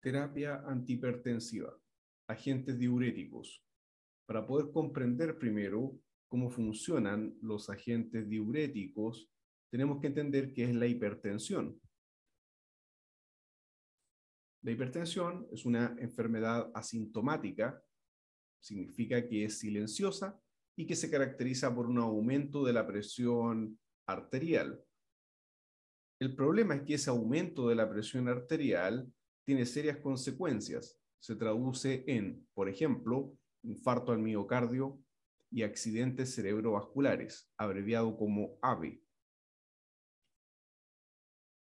terapia antihipertensiva, agentes diuréticos, para poder comprender primero cómo funcionan los agentes diuréticos, tenemos que entender qué es la hipertensión. La hipertensión es una enfermedad asintomática, significa que es silenciosa y que se caracteriza por un aumento de la presión arterial. El problema es que ese aumento de la presión arterial tiene serias consecuencias. Se traduce en, por ejemplo, infarto al miocardio y accidentes cerebrovasculares, abreviado como AVE.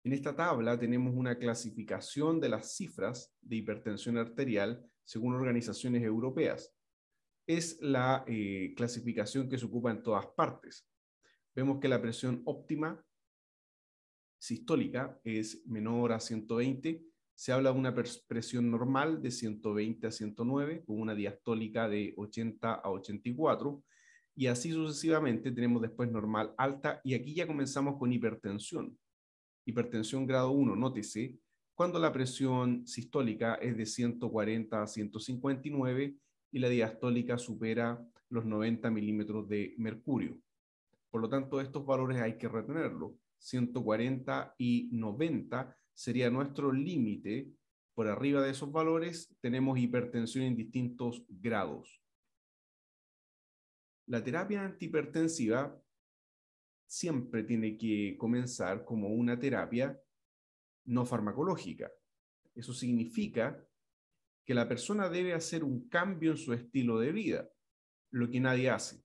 En esta tabla tenemos una clasificación de las cifras de hipertensión arterial según organizaciones europeas. Es la eh, clasificación que se ocupa en todas partes. Vemos que la presión óptima sistólica es menor a 120 se habla de una presión normal de 120 a 109, con una diastólica de 80 a 84, y así sucesivamente tenemos después normal alta, y aquí ya comenzamos con hipertensión. Hipertensión grado 1, nótese, cuando la presión sistólica es de 140 a 159 y la diastólica supera los 90 milímetros de mercurio. Por lo tanto, estos valores hay que retenerlos. 140 y 90 sería nuestro límite. Por arriba de esos valores tenemos hipertensión en distintos grados. La terapia antihipertensiva siempre tiene que comenzar como una terapia no farmacológica. Eso significa que la persona debe hacer un cambio en su estilo de vida, lo que nadie hace.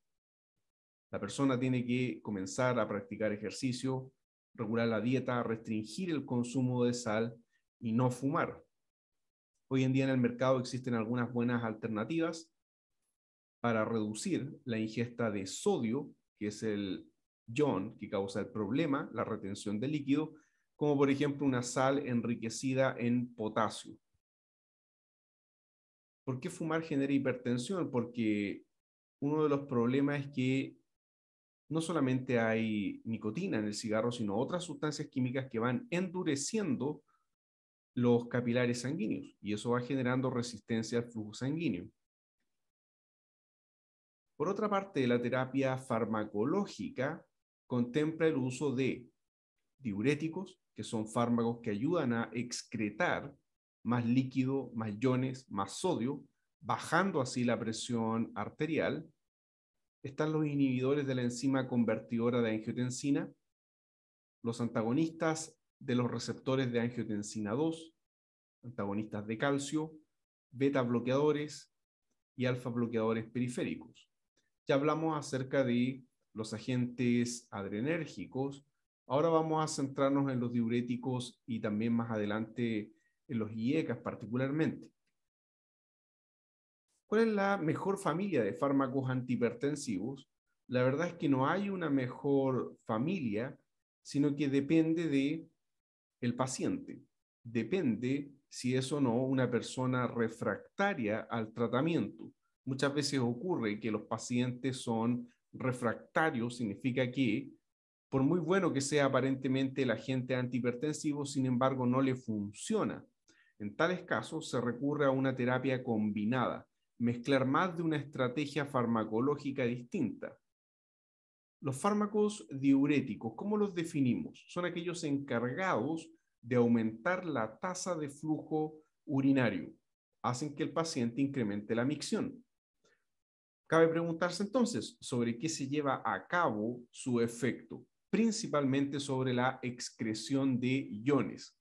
La persona tiene que comenzar a practicar ejercicio, regular la dieta, restringir el consumo de sal y no fumar. Hoy en día en el mercado existen algunas buenas alternativas para reducir la ingesta de sodio, que es el ion que causa el problema, la retención de líquido, como por ejemplo una sal enriquecida en potasio. ¿Por qué fumar genera hipertensión? Porque uno de los problemas es que no solamente hay nicotina en el cigarro, sino otras sustancias químicas que van endureciendo los capilares sanguíneos y eso va generando resistencia al flujo sanguíneo. Por otra parte, la terapia farmacológica contempla el uso de diuréticos, que son fármacos que ayudan a excretar más líquido, más iones, más sodio, bajando así la presión arterial, están los inhibidores de la enzima convertidora de angiotensina, los antagonistas de los receptores de angiotensina 2, antagonistas de calcio, beta bloqueadores y alfa bloqueadores periféricos. Ya hablamos acerca de los agentes adrenérgicos. Ahora vamos a centrarnos en los diuréticos y también más adelante en los IECAS particularmente. ¿Cuál es la mejor familia de fármacos antihipertensivos? La verdad es que no hay una mejor familia, sino que depende de el paciente. Depende si es o no una persona refractaria al tratamiento. Muchas veces ocurre que los pacientes son refractarios, significa que por muy bueno que sea aparentemente el agente antihipertensivo, sin embargo no le funciona. En tales casos se recurre a una terapia combinada, mezclar más de una estrategia farmacológica distinta. Los fármacos diuréticos, ¿cómo los definimos? Son aquellos encargados de aumentar la tasa de flujo urinario. Hacen que el paciente incremente la micción. Cabe preguntarse entonces sobre qué se lleva a cabo su efecto, principalmente sobre la excreción de iones.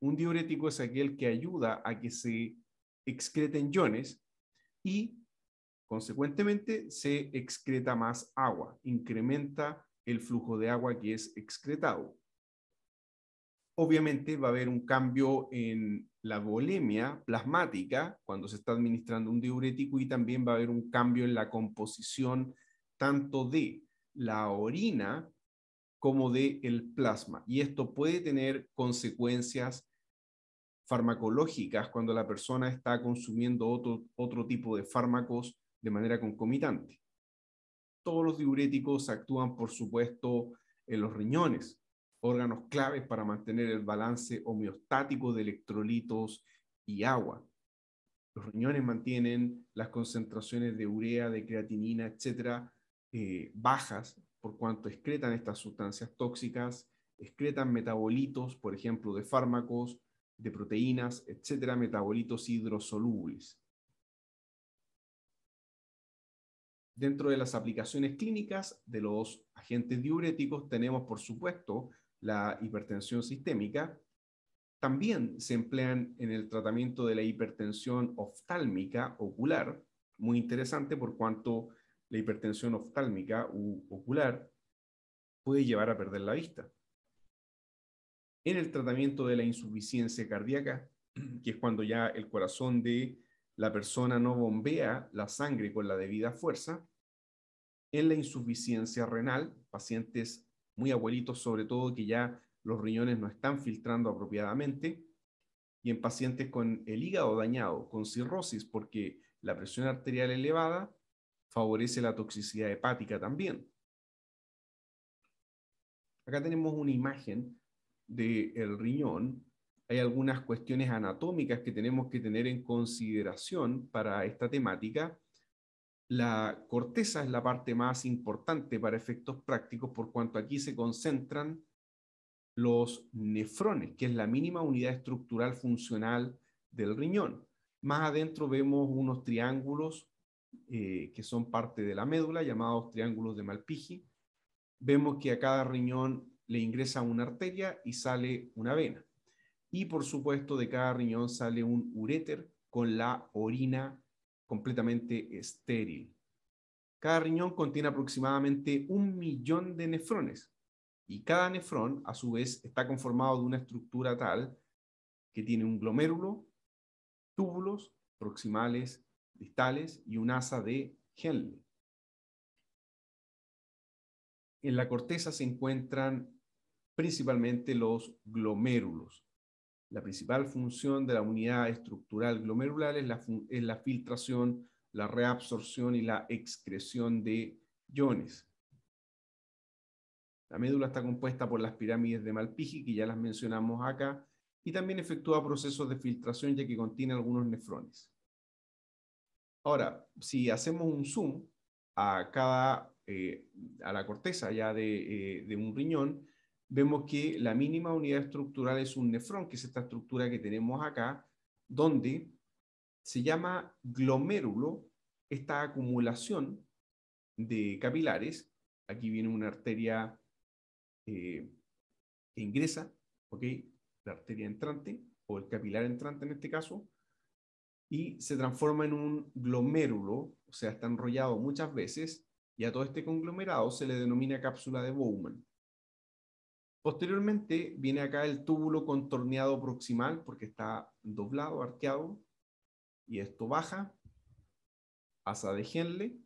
Un diurético es aquel que ayuda a que se excreten iones y consecuentemente se excreta más agua, incrementa el flujo de agua que es excretado. Obviamente va a haber un cambio en la volemia plasmática cuando se está administrando un diurético y también va a haber un cambio en la composición tanto de la orina como de el plasma. Y esto puede tener consecuencias farmacológicas cuando la persona está consumiendo otro, tipo de fármacos de manera concomitante. Todos los diuréticos actúan, por supuesto, en los riñones, órganos claves para mantener el balance homeostático de electrolitos y agua. Los riñones mantienen las concentraciones de urea, de creatinina, etcétera, eh, bajas por cuanto excretan estas sustancias tóxicas, excretan metabolitos, por ejemplo, de fármacos, de proteínas, etcétera, metabolitos hidrosolubles. Dentro de las aplicaciones clínicas de los agentes diuréticos tenemos, por supuesto, la hipertensión sistémica. También se emplean en el tratamiento de la hipertensión oftálmica ocular, muy interesante por cuanto la hipertensión oftálmica u ocular puede llevar a perder la vista en el tratamiento de la insuficiencia cardíaca, que es cuando ya el corazón de la persona no bombea la sangre con la debida fuerza, en la insuficiencia renal, pacientes muy abuelitos sobre todo que ya los riñones no están filtrando apropiadamente, y en pacientes con el hígado dañado, con cirrosis, porque la presión arterial elevada favorece la toxicidad hepática también. Acá tenemos una imagen del riñón, hay algunas cuestiones anatómicas que tenemos que tener en consideración para esta temática. La corteza es la parte más importante para efectos prácticos por cuanto aquí se concentran los nefrones, que es la mínima unidad estructural funcional del riñón. Más adentro vemos unos triángulos eh, que son parte de la médula, llamados triángulos de Malpighi. Vemos que a cada riñón le ingresa una arteria y sale una vena. Y por supuesto, de cada riñón sale un uréter con la orina completamente estéril. Cada riñón contiene aproximadamente un millón de nefrones y cada nefrón, a su vez, está conformado de una estructura tal que tiene un glomérulo, túbulos proximales, distales y un asa de Henle. En la corteza se encuentran principalmente los glomérulos. La principal función de la unidad estructural glomerular es la, filtración, la reabsorción y la excreción de iones. La médula está compuesta por las pirámides de Malpighi, que ya las mencionamos acá, y también efectúa procesos de filtración ya que contiene algunos nefrones. Ahora, si hacemos un zoom a eh, la corteza ya de eh, un riñón, vemos que la mínima unidad estructural es un nefrón, que es esta estructura que tenemos acá, donde se llama glomérulo esta acumulación de capilares. Aquí viene una arteria eh, que ingresa, ¿ok? La arteria entrante o el capilar entrante en este caso, y se transforma en un glomérulo, o sea, está enrollado muchas veces, y a todo este conglomerado se le denomina cápsula de Bowman. Posteriormente viene acá el túbulo contorneado proximal porque está doblado, arqueado, y esto baja, pasa de Henle,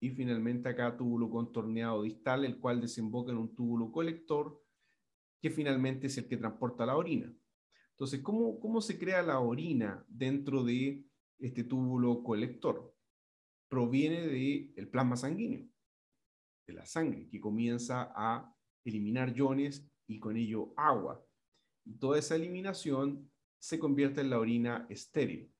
y finalmente acá túbulo contorneado distal, el cual desemboca en un túbulo colector, que finalmente es el que transporta la orina. Entonces, ¿cómo, cómo se crea la orina dentro de este túbulo colector? Proviene del el plasma sanguíneo, de la sangre, que comienza a eliminar iones y con ello agua. Y toda esa eliminación se convierte en la orina estéril.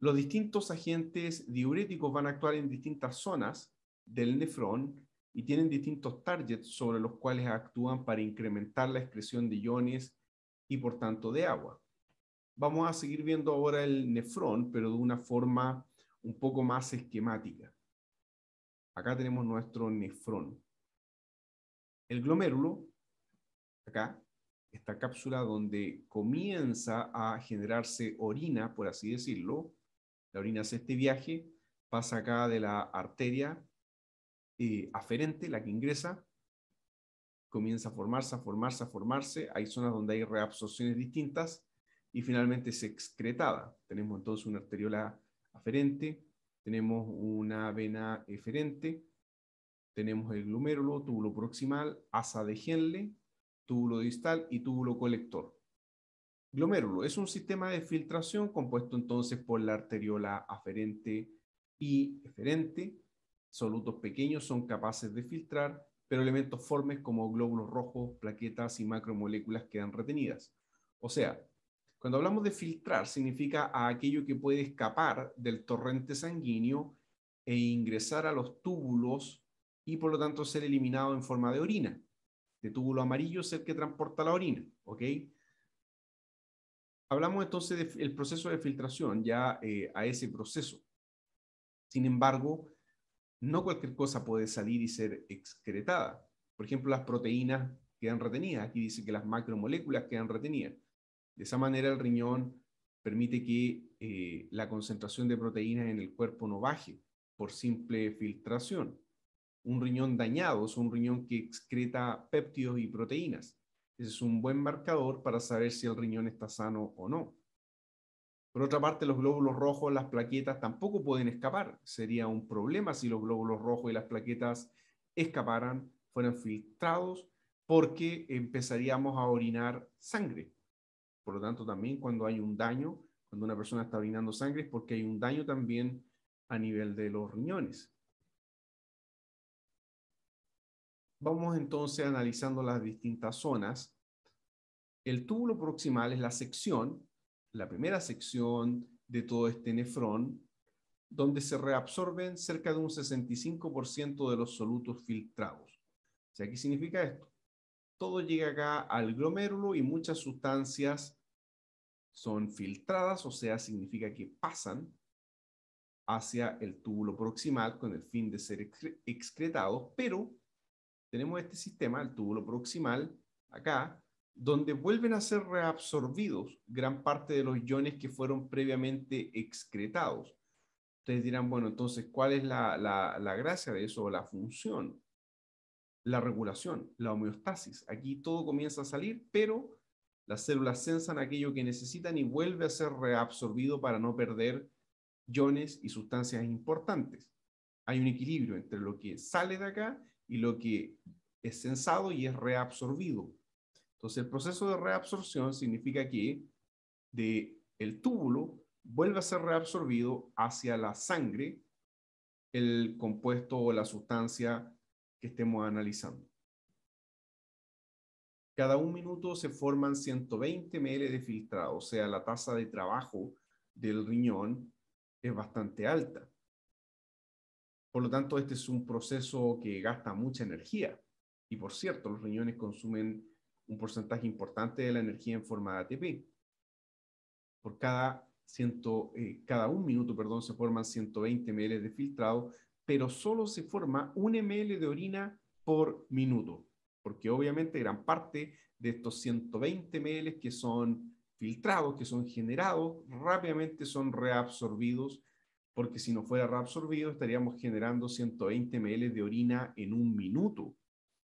Los distintos agentes diuréticos van a actuar en distintas zonas del nefrón y tienen distintos targets sobre los cuales actúan para incrementar la excreción de iones y por tanto de agua. Vamos a seguir viendo ahora el nefrón, pero de una forma un poco más esquemática. Acá tenemos nuestro nefrón. El glomérulo, acá, esta cápsula donde comienza a generarse orina, por así decirlo, la orina hace este viaje, pasa acá de la arteria eh, aferente, la que ingresa, comienza a formarse, a formarse, a formarse, hay zonas donde hay reabsorciones distintas y finalmente es excretada. Tenemos entonces una arteriola aferente, tenemos una vena eferente, tenemos el glomérulo, túbulo proximal, asa de genle, túbulo distal y túbulo colector. Glomérulo es un sistema de filtración compuesto entonces por la arteriola aferente y eferente. Solutos pequeños son capaces de filtrar, pero elementos formes como glóbulos rojos, plaquetas y macromoléculas quedan retenidas. O sea, cuando hablamos de filtrar significa aquello que puede escapar del torrente sanguíneo e ingresar a los túbulos y por lo tanto ser eliminado en forma de orina. De túbulo amarillo es el que transporta la orina, ¿ok? Hablamos entonces del proceso de filtración, ya eh, a ese proceso. Sin embargo, no cualquier cosa puede salir y ser excretada. Por ejemplo, las proteínas quedan retenidas. Aquí dice que las macromoléculas quedan retenidas. De esa manera el riñón permite que eh, la concentración de proteínas en el cuerpo no baje por simple filtración un riñón dañado, es un riñón que excreta péptidos y proteínas. Ese es un buen marcador para saber si el riñón está sano o no. Por otra parte, los glóbulos rojos, las plaquetas tampoco pueden escapar. Sería un problema si los glóbulos rojos y las plaquetas escaparan, fueran filtrados, porque empezaríamos a orinar sangre. Por lo tanto, también cuando hay un daño, cuando una persona está orinando sangre, es porque hay un daño también a nivel de los riñones. Vamos entonces analizando las distintas zonas. El túbulo proximal es la sección, la primera sección de todo este nefrón, donde se reabsorben cerca de un 65% de los solutos filtrados. O sea, ¿qué significa esto? Todo llega acá al glomérulo y muchas sustancias son filtradas, o sea, significa que pasan hacia el túbulo proximal con el fin de ser excretados, pero tenemos este sistema, el túbulo proximal, acá, donde vuelven a ser reabsorbidos gran parte de los iones que fueron previamente excretados. Ustedes dirán, bueno, entonces, ¿cuál es la, la, la gracia de eso la función? La regulación, la homeostasis. Aquí todo comienza a salir, pero las células sensan aquello que necesitan y vuelve a ser reabsorbido para no perder iones y sustancias importantes. Hay un equilibrio entre lo que sale de acá y lo que es sensado y es reabsorbido. Entonces, el proceso de reabsorción significa que de el túbulo vuelve a ser reabsorbido hacia la sangre el compuesto o la sustancia que estemos analizando. Cada un minuto se forman 120 ml de filtrado, o sea, la tasa de trabajo del riñón es bastante alta. Por lo tanto, este es un proceso que gasta mucha energía. Y por cierto, los riñones consumen un porcentaje importante de la energía en forma de ATP. Por cada, ciento, eh, cada un minuto perdón, se forman 120 ml de filtrado, pero solo se forma un ml de orina por minuto, porque obviamente gran parte de estos 120 ml que son filtrados, que son generados, rápidamente son reabsorbidos porque si no fuera reabsorbido estaríamos generando 120 ml de orina en un minuto.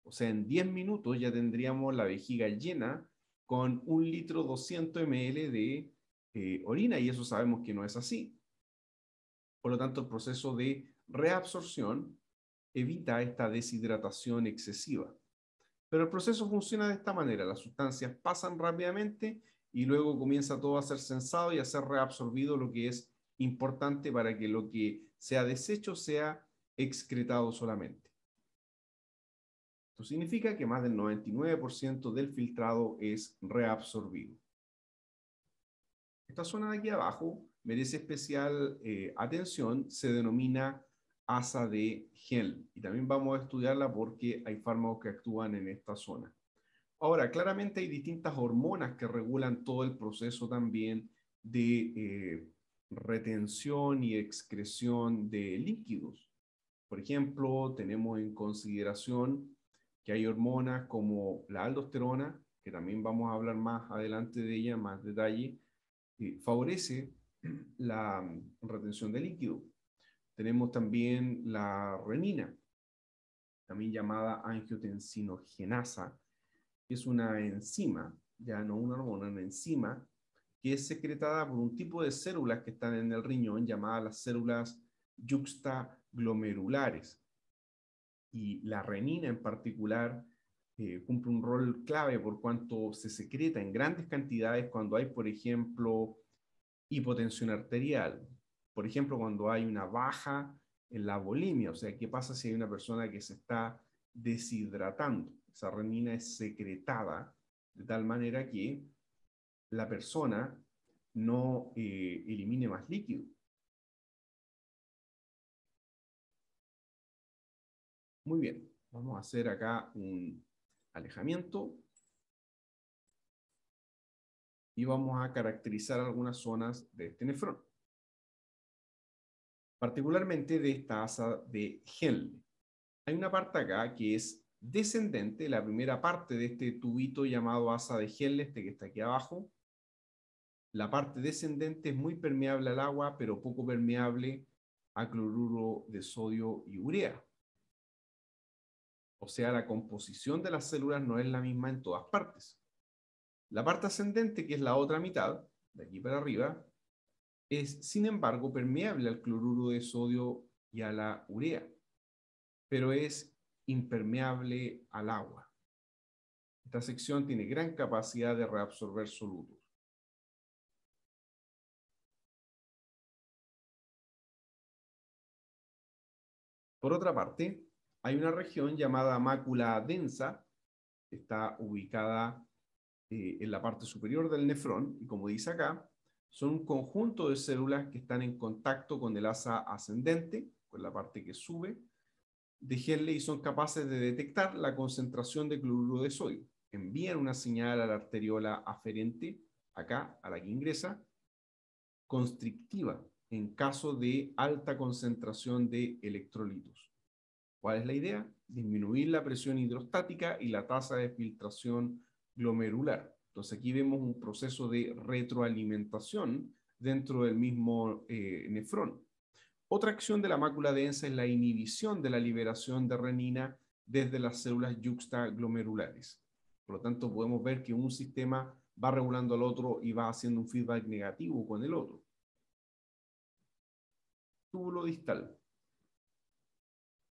O sea, en 10 minutos ya tendríamos la vejiga llena con un litro 200 ml de eh, orina y eso sabemos que no es así. Por lo tanto, el proceso de reabsorción evita esta deshidratación excesiva. Pero el proceso funciona de esta manera, las sustancias pasan rápidamente y luego comienza todo a ser sensado y a ser reabsorbido lo que es importante para que lo que sea desecho sea excretado solamente. Esto significa que más del 99% del filtrado es reabsorbido. Esta zona de aquí abajo merece especial eh, atención, se denomina asa de gel y también vamos a estudiarla porque hay fármacos que actúan en esta zona. Ahora, claramente hay distintas hormonas que regulan todo el proceso también de eh, retención y excreción de líquidos. Por ejemplo, tenemos en consideración que hay hormonas como la aldosterona, que también vamos a hablar más adelante de ella, más detalle, que favorece la mm, retención de líquido. Tenemos también la renina, también llamada angiotensinogenasa, que es una enzima, ya no una hormona, una enzima que es secretada por un tipo de células que están en el riñón llamadas las células yuxtaglomerulares. Y la renina en particular eh, cumple un rol clave por cuanto se secreta en grandes cantidades cuando hay, por ejemplo, hipotensión arterial, por ejemplo, cuando hay una baja en la bolimia. o sea, ¿qué pasa si hay una persona que se está deshidratando? Esa renina es secretada de tal manera que la persona no eh, elimine más líquido. Muy bien, vamos a hacer acá un alejamiento y vamos a caracterizar algunas zonas de este nefrón. Particularmente de esta asa de gel. Hay una parte acá que es descendente, la primera parte de este tubito llamado asa de gel, este que está aquí abajo, la parte descendente es muy permeable al agua, pero poco permeable a cloruro de sodio y urea. O sea, la composición de las células no es la misma en todas partes. La parte ascendente, que es la otra mitad, de aquí para arriba, es, sin embargo, permeable al cloruro de sodio y a la urea, pero es impermeable al agua. Esta sección tiene gran capacidad de reabsorber solutos. Por otra parte, hay una región llamada mácula densa, que está ubicada eh, en la parte superior del nefrón, y como dice acá, son un conjunto de células que están en contacto con el asa ascendente, con la parte que sube, de Henley y son capaces de detectar la concentración de cloruro de sodio. Envían una señal a la arteriola aferente, acá, a la que ingresa, constrictiva, en caso de alta concentración de electrolitos. ¿Cuál es la idea? Disminuir la presión hidrostática y la tasa de filtración glomerular. Entonces aquí vemos un proceso de retroalimentación dentro del mismo eh, nefrón. Otra acción de la mácula densa es la inhibición de la liberación de renina desde las células yuxtaglomerulares. Por lo tanto, podemos ver que un sistema va regulando al otro y va haciendo un feedback negativo con el otro túbulo distal.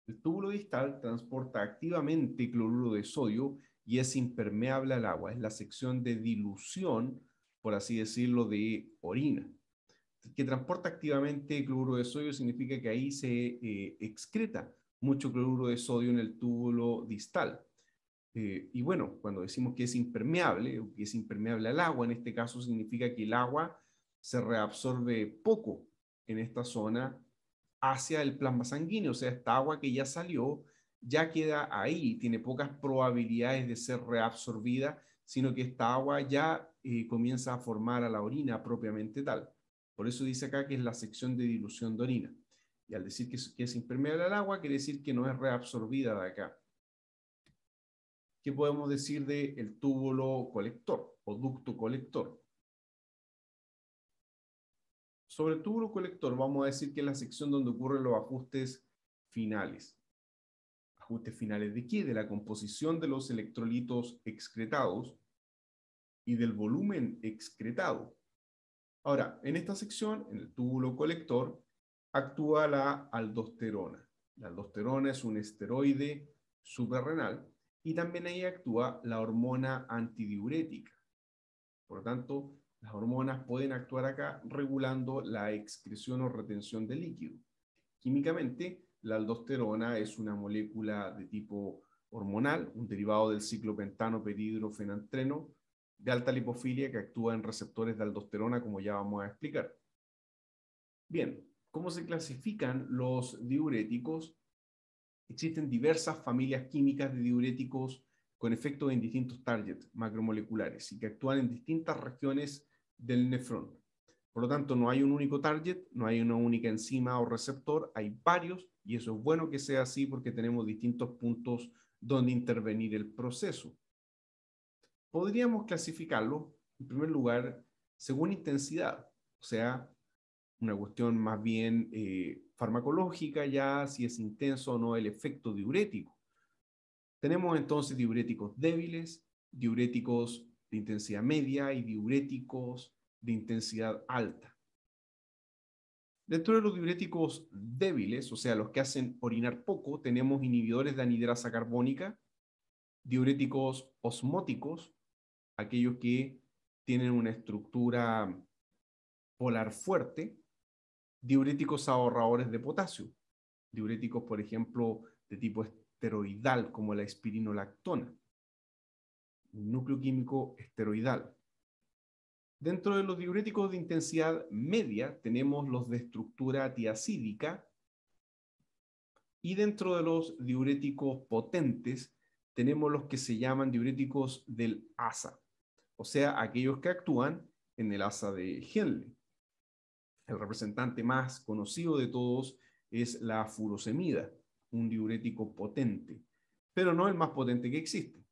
El túbulo distal transporta activamente cloruro de sodio y es impermeable al agua. Es la sección de dilución, por así decirlo, de orina. Que transporta activamente cloruro de sodio significa que ahí se eh, excreta mucho cloruro de sodio en el túbulo distal. Eh, y bueno, cuando decimos que es impermeable, que es impermeable al agua, en este caso significa que el agua se reabsorbe poco en esta zona hacia el plasma sanguíneo, o sea, esta agua que ya salió ya queda ahí, tiene pocas probabilidades de ser reabsorbida, sino que esta agua ya eh, comienza a formar a la orina propiamente tal. Por eso dice acá que es la sección de dilución de orina. Y al decir que es, impermeable al agua, quiere decir que no es reabsorbida de acá. ¿Qué podemos decir del el túbulo colector o ducto colector? sobre túbulo colector, vamos a decir que es la sección donde ocurren los ajustes finales. ¿Ajustes finales de qué? De la composición de los electrolitos excretados y del volumen excretado. Ahora, en esta sección, en el túbulo colector, actúa la aldosterona. La aldosterona es un esteroide suprarrenal y también ahí actúa la hormona antidiurética. Por lo tanto, las hormonas pueden actuar acá regulando la excreción o retención del líquido. Químicamente, la aldosterona es una molécula de tipo hormonal, un derivado del pentano peridrofenantreno de alta lipofilia que actúa en receptores de aldosterona, como ya vamos a explicar. Bien, ¿cómo se clasifican los diuréticos? Existen diversas familias químicas de diuréticos con efectos en distintos targets macromoleculares y que actúan en distintas regiones del nefrón. Por lo tanto, no hay un único target, no hay una única enzima o receptor, hay varios y eso es bueno que sea así porque tenemos distintos puntos donde intervenir el proceso. Podríamos clasificarlo, en primer lugar, según intensidad, o sea, una cuestión más bien eh, farmacológica ya, si es intenso o no el efecto diurético. Tenemos entonces diuréticos débiles, diuréticos de intensidad media y diuréticos de intensidad alta. Dentro de los diuréticos débiles, o sea, los que hacen orinar poco, tenemos inhibidores de anidrasa carbónica, diuréticos osmóticos, aquellos que tienen una estructura polar fuerte, diuréticos ahorradores de potasio, diuréticos, por ejemplo, de tipo esteroidal como la espirinolactona núcleo químico esteroidal. Dentro de los diuréticos de intensidad media tenemos los de estructura tiacídica y dentro de los diuréticos potentes tenemos los que se llaman diuréticos del ASA, o sea, aquellos que actúan en el ASA de Henle. El representante más conocido de todos es la furosemida, un diurético potente, pero no el más potente que existe.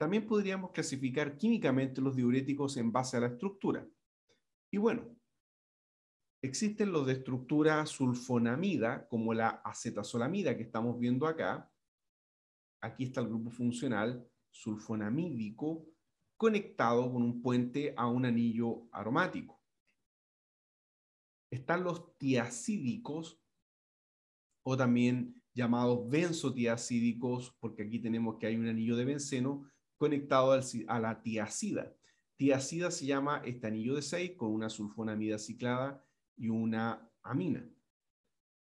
También podríamos clasificar químicamente los diuréticos en base a la estructura. Y bueno, existen los de estructura sulfonamida, como la acetazolamida que estamos viendo acá. Aquí está el grupo funcional sulfonamídico conectado con un puente a un anillo aromático. Están los tiacídicos, o también llamados benzotiacídicos, porque aquí tenemos que hay un anillo de benceno, conectado a la tiacida. Tiacida se llama este anillo de 6 con una sulfonamida ciclada y una amina.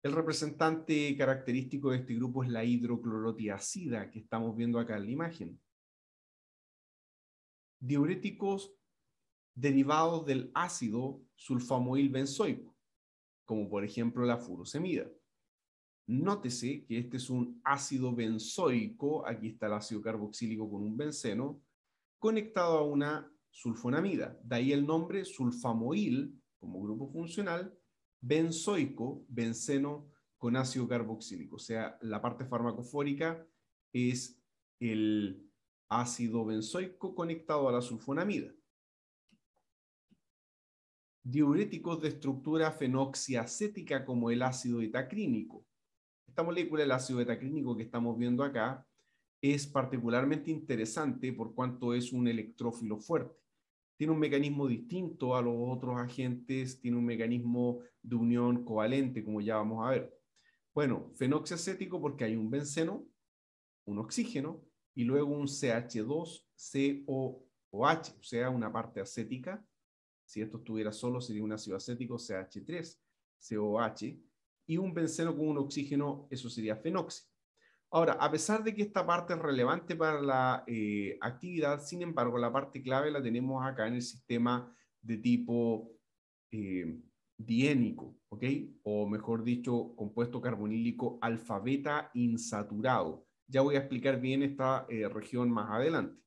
El representante característico de este grupo es la hidroclorotiacida que estamos viendo acá en la imagen. Diuréticos derivados del ácido sulfamoil benzoico, como por ejemplo la furosemida. Nótese que este es un ácido benzoico, aquí está el ácido carboxílico con un benceno, conectado a una sulfonamida. De ahí el nombre sulfamoil como grupo funcional, benzoico, benceno con ácido carboxílico. O sea, la parte farmacofórica es el ácido benzoico conectado a la sulfonamida. Diuréticos de estructura fenoxiacética como el ácido etacrínico esta molécula, el ácido beta-clínico que estamos viendo acá, es particularmente interesante por cuanto es un electrófilo fuerte. Tiene un mecanismo distinto a los otros agentes, tiene un mecanismo de unión covalente, como ya vamos a ver. Bueno, fenoxiacético porque hay un benceno, un oxígeno y luego un CH2COOH, o sea, una parte acética. Si esto estuviera solo, sería un ácido acético CH3COH y un benceno con un oxígeno, eso sería fenoxi. Ahora, a pesar de que esta parte es relevante para la eh, actividad, sin embargo, la parte clave la tenemos acá en el sistema de tipo diénico, eh, ¿ok? O mejor dicho, compuesto carbonílico alfa-beta insaturado. Ya voy a explicar bien esta eh, región más adelante.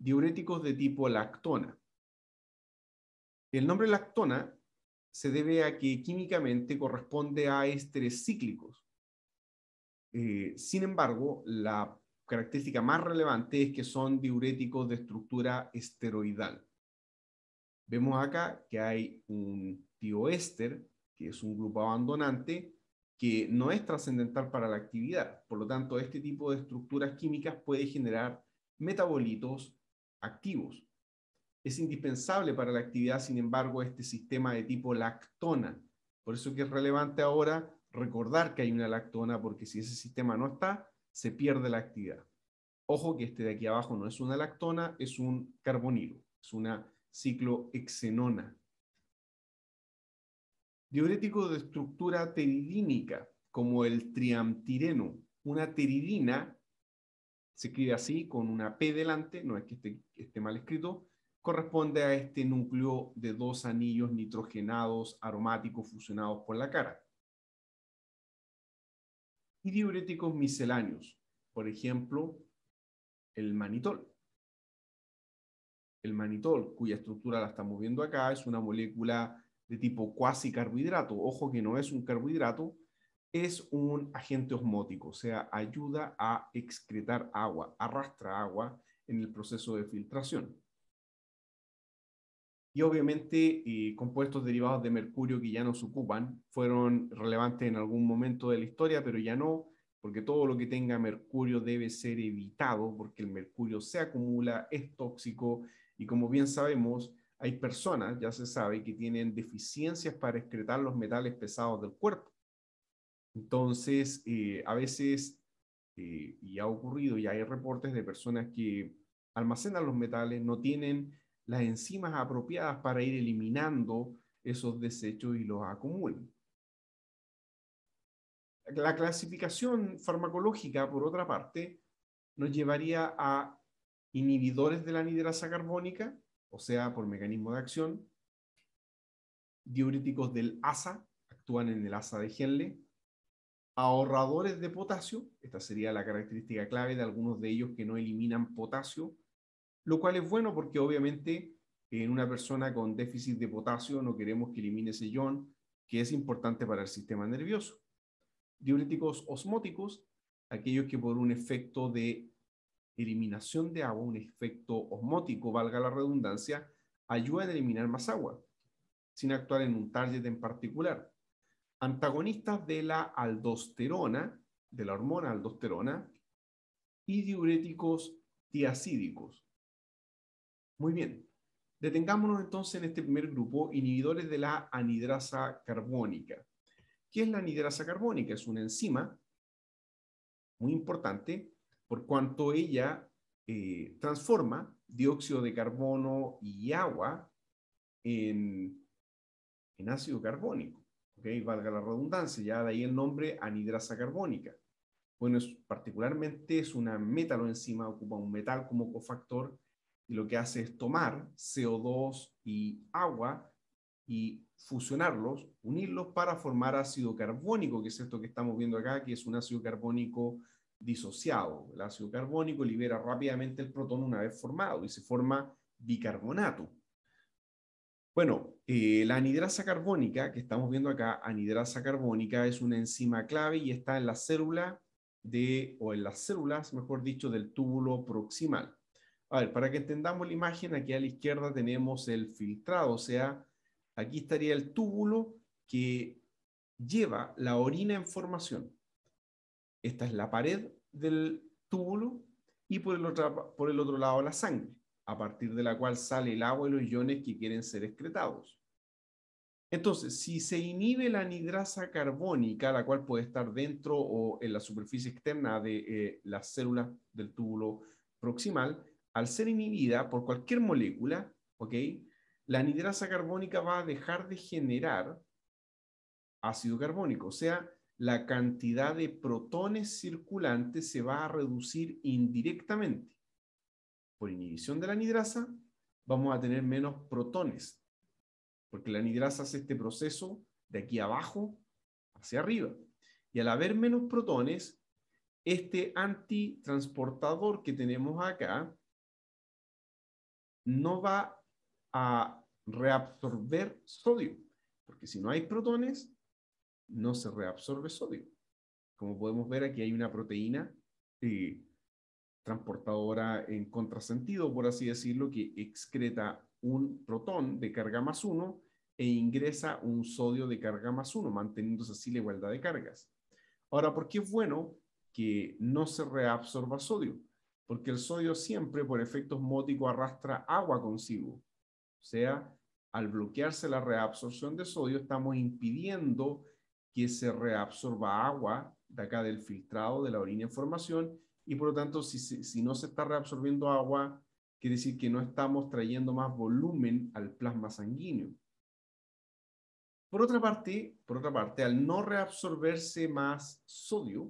Diuréticos de tipo lactona. El nombre lactona se debe a que químicamente corresponde a ésteres cíclicos. Eh, sin embargo, la característica más relevante es que son diuréticos de estructura esteroidal. Vemos acá que hay un tioéster, que es un grupo abandonante, que no es trascendental para la actividad. Por lo tanto, este tipo de estructuras químicas puede generar metabolitos activos. Es indispensable para la actividad, sin embargo, este sistema de tipo lactona. Por eso que es relevante ahora recordar que hay una lactona, porque si ese sistema no está, se pierde la actividad. Ojo que este de aquí abajo no es una lactona, es un carbonilo, es una ciclohexenona. Diurético de estructura teridínica, como el triamtireno. Una teridina se escribe así, con una P delante, no es que esté mal escrito, corresponde a este núcleo de dos anillos nitrogenados aromáticos fusionados por la cara. Y diuréticos misceláneos, por ejemplo, el manitol. El manitol, cuya estructura la estamos viendo acá, es una molécula de tipo cuasi carbohidrato. Ojo que no es un carbohidrato, es un agente osmótico, o sea, ayuda a excretar agua, arrastra agua en el proceso de filtración y obviamente eh, compuestos derivados de mercurio que ya no ocupan, fueron relevantes en algún momento de la historia, pero ya no, porque todo lo que tenga mercurio debe ser evitado, porque el mercurio se acumula, es tóxico, y como bien sabemos, hay personas, ya se sabe, que tienen deficiencias para excretar los metales pesados del cuerpo. Entonces, eh, a veces, eh, y ha ocurrido, y hay reportes de personas que almacenan los metales, no tienen las enzimas apropiadas para ir eliminando esos desechos y los acumulan. La clasificación farmacológica, por otra parte, nos llevaría a inhibidores de la anidrasa carbónica, o sea, por mecanismo de acción, diuréticos del ASA, actúan en el ASA de Henle, ahorradores de potasio, esta sería la característica clave de algunos de ellos que no eliminan potasio, lo cual es bueno porque obviamente en una persona con déficit de potasio no queremos que elimine ese ion que es importante para el sistema nervioso. Diuréticos osmóticos, aquellos que por un efecto de eliminación de agua, un efecto osmótico, valga la redundancia, ayudan a eliminar más agua, sin actuar en un target en particular. Antagonistas de la aldosterona, de la hormona aldosterona, y diuréticos tiacídicos, muy bien. Detengámonos entonces en este primer grupo, inhibidores de la anidrasa carbónica. ¿Qué es la anidrasa carbónica? Es una enzima muy importante por cuanto ella eh, transforma dióxido de carbono y agua en, en ácido carbónico. ¿okay? Valga la redundancia, ya de ahí el nombre anidrasa carbónica. Bueno, es, particularmente es una metaloenzima, ocupa un metal como cofactor y lo que hace es tomar CO2 y agua y fusionarlos, unirlos para formar ácido carbónico, que es esto que estamos viendo acá, que es un ácido carbónico disociado. El ácido carbónico libera rápidamente el protón una vez formado y se forma bicarbonato. Bueno, eh, la anidrasa carbónica que estamos viendo acá, anidrasa carbónica es una enzima clave y está en la célula de, o en las células, mejor dicho, del túbulo proximal. A ver, para que entendamos la imagen, aquí a la izquierda tenemos el filtrado, o sea, aquí estaría el túbulo que lleva la orina en formación. Esta es la pared del túbulo y por el, otro, lado la sangre, a partir de la cual sale el agua y los iones que quieren ser excretados. Entonces, si se inhibe la anidrasa carbónica, la cual puede estar dentro o en la superficie externa de eh, las células del túbulo proximal, al ser inhibida por cualquier molécula, ¿ok? la anidrasa carbónica va a dejar de generar ácido carbónico, o sea, la cantidad de protones circulantes se va a reducir indirectamente. Por inhibición de la anidrasa, vamos a tener menos protones, porque la anidrasa hace este proceso de aquí abajo hacia arriba. Y al haber menos protones, este antitransportador que tenemos acá, no va a reabsorber sodio, porque si no hay protones, no se reabsorbe sodio. Como podemos ver, aquí hay una proteína eh, transportadora en contrasentido, por así decirlo, que excreta un protón de carga más uno e ingresa un sodio de carga más uno, manteniéndose así la igualdad de cargas. Ahora, ¿por qué es bueno que no se reabsorba sodio? porque el sodio siempre por efecto osmótico arrastra agua consigo. O sea, al bloquearse la reabsorción de sodio, estamos impidiendo que se reabsorba agua de acá del filtrado de la orina en formación y por lo tanto, si, no se está reabsorbiendo agua, quiere decir que no estamos trayendo más volumen al plasma sanguíneo. Por otra parte, por otra parte al no reabsorberse más sodio,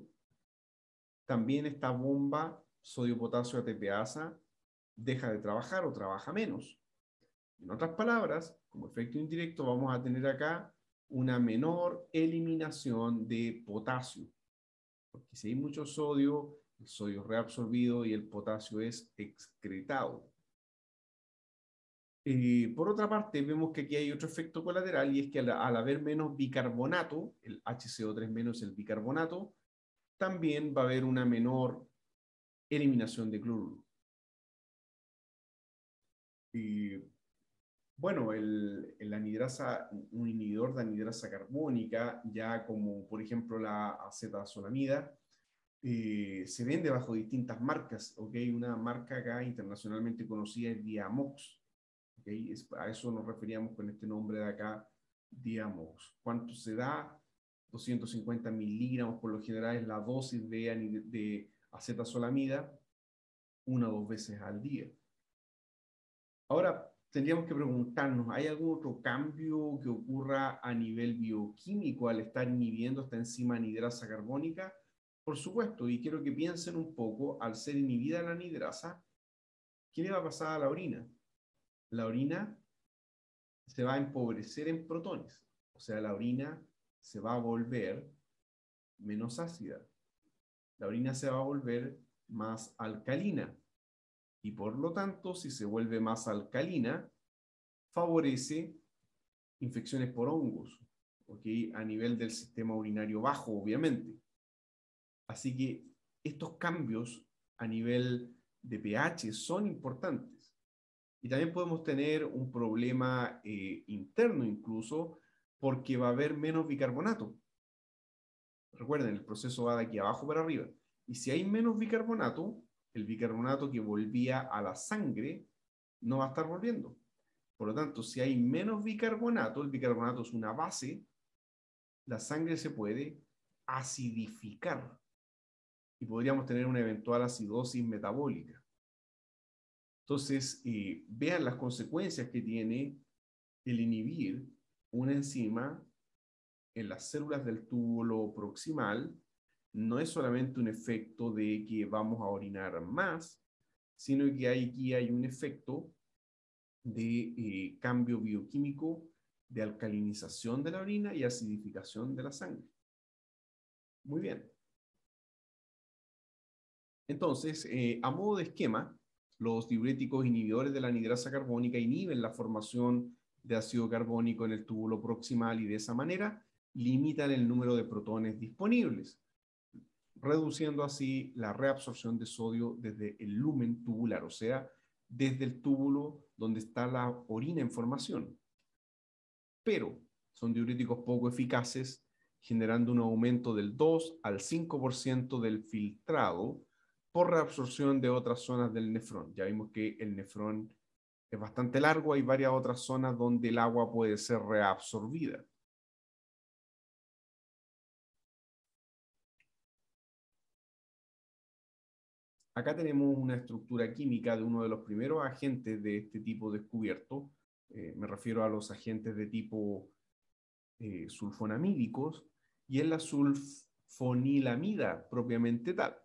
también esta bomba sodio, potasio, ATPasa deja de trabajar o trabaja menos. En otras palabras, como efecto indirecto, vamos a tener acá una menor eliminación de potasio. Porque si hay mucho sodio, el sodio es reabsorbido y el potasio es excretado. Eh, por otra parte, vemos que aquí hay otro efecto colateral y es que al, haber menos bicarbonato, el HCO3 menos el bicarbonato, también va a haber una menor eliminación de cloruro. bueno, el, el anidrasa, un inhibidor de anidrasa carbónica, ya como por ejemplo la acetazolamida, eh, se vende bajo distintas marcas, ¿ok? Una marca acá internacionalmente conocida es Diamox, ¿ok? a eso nos referíamos con este nombre de acá, Diamox. ¿Cuánto se da? 250 miligramos por lo general es la dosis de, de Acetasolamida, una o dos veces al día. Ahora, tendríamos que preguntarnos, ¿hay algún otro cambio que ocurra a nivel bioquímico al estar inhibiendo esta enzima anidrasa carbónica? Por supuesto, y quiero que piensen un poco, al ser inhibida la anidrasa, ¿qué le va a pasar a la orina? La orina se va a empobrecer en protones, o sea, la orina se va a volver menos ácida la orina se va a volver más alcalina. Y por lo tanto, si se vuelve más alcalina, favorece infecciones por hongos, a nivel del sistema urinario bajo, obviamente. Así que estos cambios a nivel de pH son importantes. Y también podemos tener un problema eh, interno incluso porque va a haber menos bicarbonato. Recuerden, el proceso va de aquí abajo para arriba. Y si hay menos bicarbonato, el bicarbonato que volvía a la sangre no va a estar volviendo. Por lo tanto, si hay menos bicarbonato, el bicarbonato es una base, la sangre se puede acidificar y podríamos tener una eventual acidosis metabólica. Entonces, eh, vean las consecuencias que tiene el inhibir una enzima en las células del túbulo proximal no es solamente un efecto de que vamos a orinar más, sino que aquí hay un efecto de eh, cambio bioquímico, de alcalinización de la orina y acidificación de la sangre. Muy bien. Entonces, eh, a modo de esquema, los diuréticos inhibidores de la anidrasa carbónica inhiben la formación de ácido carbónico en el túbulo proximal y de esa manera limitan el número de protones disponibles, reduciendo así la reabsorción de sodio desde el lumen tubular, o sea, desde el túbulo donde está la orina en formación. Pero son diuréticos poco eficaces, generando un aumento del 2 al 5% del filtrado por reabsorción de otras zonas del nefrón. Ya vimos que el nefrón es bastante largo, hay varias otras zonas donde el agua puede ser reabsorbida. Acá tenemos una estructura química de uno de los primeros agentes de este tipo descubierto. Eh, me refiero a los agentes de tipo eh, sulfonamídicos y es la sulfonilamida propiamente tal.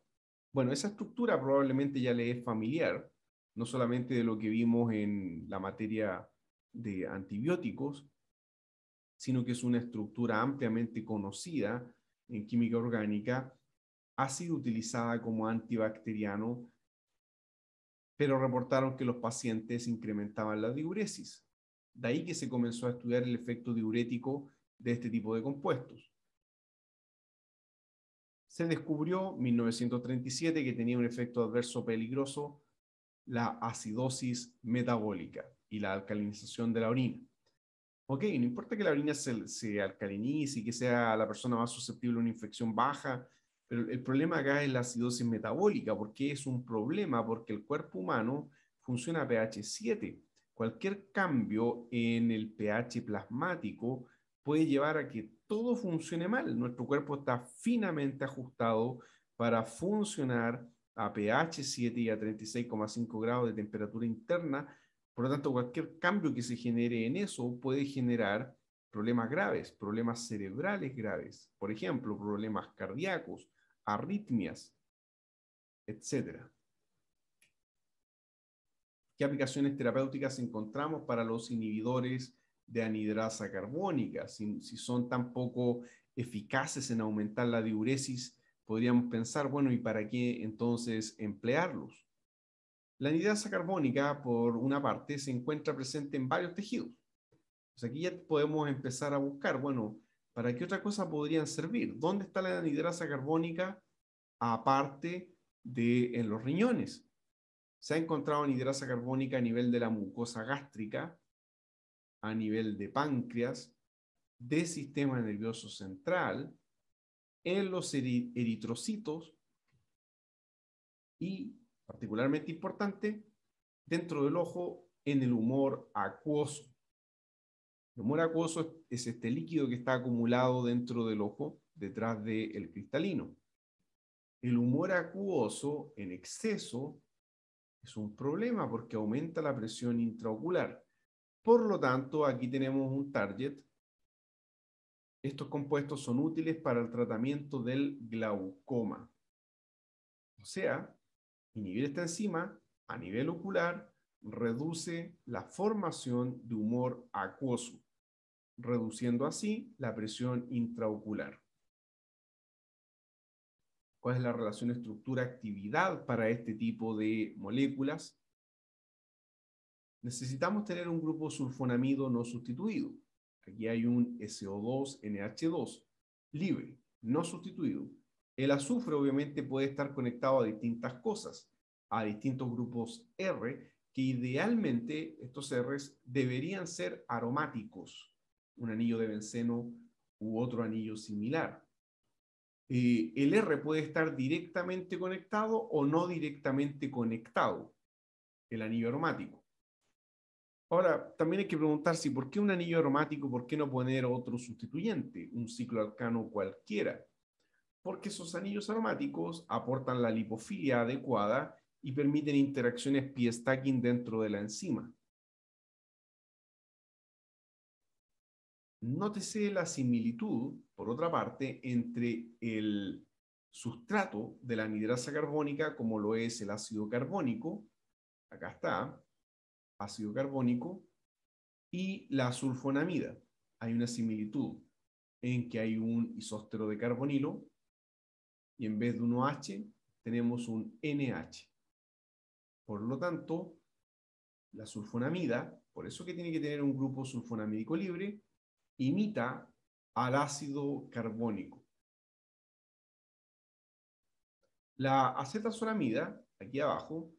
Bueno, esa estructura probablemente ya le es familiar, no solamente de lo que vimos en la materia de antibióticos, sino que es una estructura ampliamente conocida en química orgánica ha sido utilizada como antibacteriano, pero reportaron que los pacientes incrementaban la diuresis. De ahí que se comenzó a estudiar el efecto diurético de este tipo de compuestos. Se descubrió en 1937 que tenía un efecto adverso peligroso la acidosis metabólica y la alcalinización de la orina. Ok, no importa que la orina se, se alcalinice y que sea la persona más susceptible a una infección baja, pero el problema acá es la acidosis metabólica. ¿Por qué es un problema? Porque el cuerpo humano funciona a pH 7. Cualquier cambio en el pH plasmático puede llevar a que todo funcione mal. Nuestro cuerpo está finamente ajustado para funcionar a pH 7 y a 36,5 grados de temperatura interna. Por lo tanto, cualquier cambio que se genere en eso puede generar problemas graves, problemas cerebrales graves, por ejemplo, problemas cardíacos, arritmias, etc. ¿Qué aplicaciones terapéuticas encontramos para los inhibidores de anidrasa carbónica? Si, son tan poco eficaces en aumentar la diuresis, podríamos pensar, bueno, ¿y para qué entonces emplearlos? La anidrasa carbónica, por una parte, se encuentra presente en varios tejidos. Pues aquí ya podemos empezar a buscar, bueno, ¿Para qué otra cosa podrían servir? ¿Dónde está la anhidrasa carbónica aparte de en los riñones? Se ha encontrado anidrasa carbónica a nivel de la mucosa gástrica, a nivel de páncreas, de sistema nervioso central, en los eritrocitos y, particularmente importante, dentro del ojo, en el humor acuoso. El humor acuoso es este líquido que está acumulado dentro del ojo, detrás del cristalino. El humor acuoso en exceso es un problema porque aumenta la presión intraocular. Por lo tanto, aquí tenemos un target. Estos compuestos son útiles para el tratamiento del glaucoma. O sea, inhibir esta enzima a nivel ocular reduce la formación de humor acuoso reduciendo así la presión intraocular. ¿Cuál es la relación estructura-actividad para este tipo de moléculas? Necesitamos tener un grupo sulfonamido no sustituido. Aquí hay un SO2-NH2 libre, no sustituido. El azufre obviamente puede estar conectado a distintas cosas, a distintos grupos R, que idealmente estos R deberían ser aromáticos un anillo de benceno u otro anillo similar. Eh, el R puede estar directamente conectado o no directamente conectado, el anillo aromático. Ahora, también hay que preguntarse, por qué un anillo aromático, por qué no poner otro sustituyente, un ciclo alcano cualquiera. Porque esos anillos aromáticos aportan la lipofilia adecuada y permiten interacciones pie-stacking dentro de la enzima. Nótese la similitud, por otra parte, entre el sustrato de la anidrasa carbónica, como lo es el ácido carbónico, acá está, ácido carbónico, y la sulfonamida. Hay una similitud en que hay un isóstero de carbonilo y en vez de un OH tenemos un NH. Por lo tanto, la sulfonamida, por eso que tiene que tener un grupo sulfonamídico libre, imita al ácido carbónico. La acetazolamida, aquí abajo,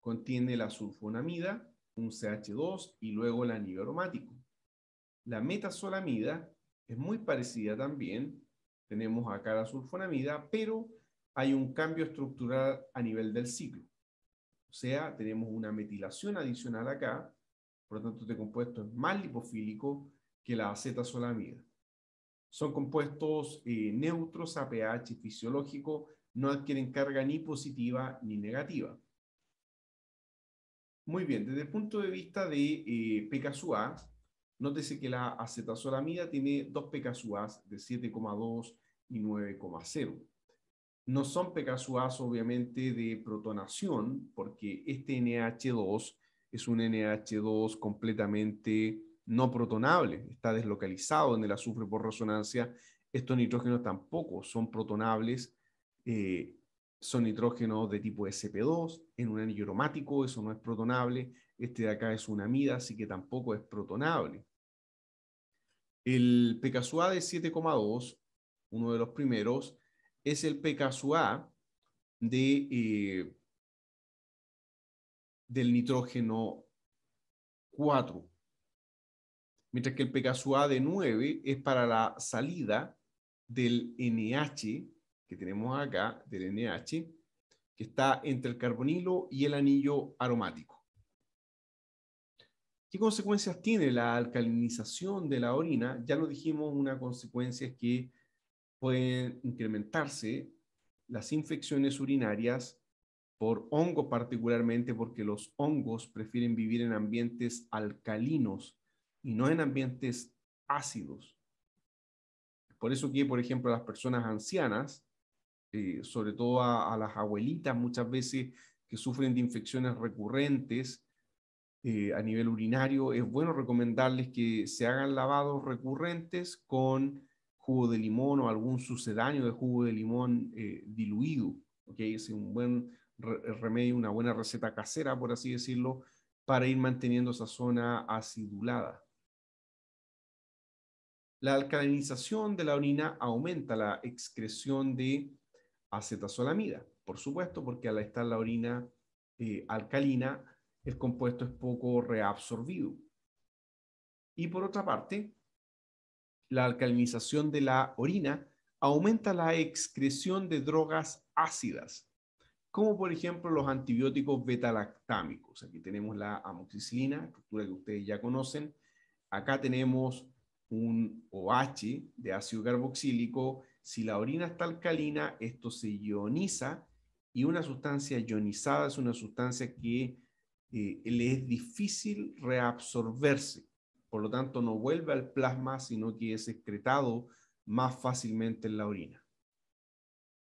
contiene la sulfonamida, un CH2 y luego el anillo aromático. La metazolamida es muy parecida también. Tenemos acá la sulfonamida, pero hay un cambio estructural a nivel del ciclo. O sea, tenemos una metilación adicional acá, por lo tanto este compuesto es más lipofílico que la acetazolamida. Son compuestos eh, neutros a pH fisiológico, no adquieren carga ni positiva ni negativa. Muy bien, desde el punto de vista de eh, nótese que la acetazolamida tiene dos PKSUAs de 7,2 y 9,0. No son PKSUAs obviamente de protonación, porque este NH2 es un NH2 completamente no protonable, está deslocalizado en el azufre por resonancia. Estos nitrógenos tampoco son protonables, eh, son nitrógenos de tipo SP2, en un anillo aromático, eso no es protonable. Este de acá es una amida, así que tampoco es protonable. El pKa de 7,2, uno de los primeros, es el pKa de, eh, del nitrógeno 4 mientras que el a de 9 es para la salida del NH que tenemos acá, del NH, que está entre el carbonilo y el anillo aromático. ¿Qué consecuencias tiene la alcalinización de la orina? Ya lo dijimos, una consecuencia es que pueden incrementarse las infecciones urinarias por hongo particularmente porque los hongos prefieren vivir en ambientes alcalinos y no en ambientes ácidos. Por eso que, por ejemplo, las personas ancianas, eh, sobre todo a, las abuelitas muchas veces que sufren de infecciones recurrentes eh, a nivel urinario, es bueno recomendarles que se hagan lavados recurrentes con jugo de limón o algún sucedáneo de jugo de limón eh, diluido. ¿okay? Es un buen remedio, una buena receta casera, por así decirlo, para ir manteniendo esa zona acidulada. La alcalinización de la orina aumenta la excreción de acetazolamida, por supuesto, porque al estar la orina eh, alcalina, el compuesto es poco reabsorbido. Y por otra parte, la alcalinización de la orina aumenta la excreción de drogas ácidas, como por ejemplo los antibióticos betalactámicos. Aquí tenemos la amoxicilina, estructura que ustedes ya conocen. Acá tenemos un OH de ácido carboxílico. Si la orina está alcalina, esto se ioniza y una sustancia ionizada es una sustancia que eh, le es difícil reabsorberse. Por lo tanto, no vuelve al plasma, sino que es excretado más fácilmente en la orina.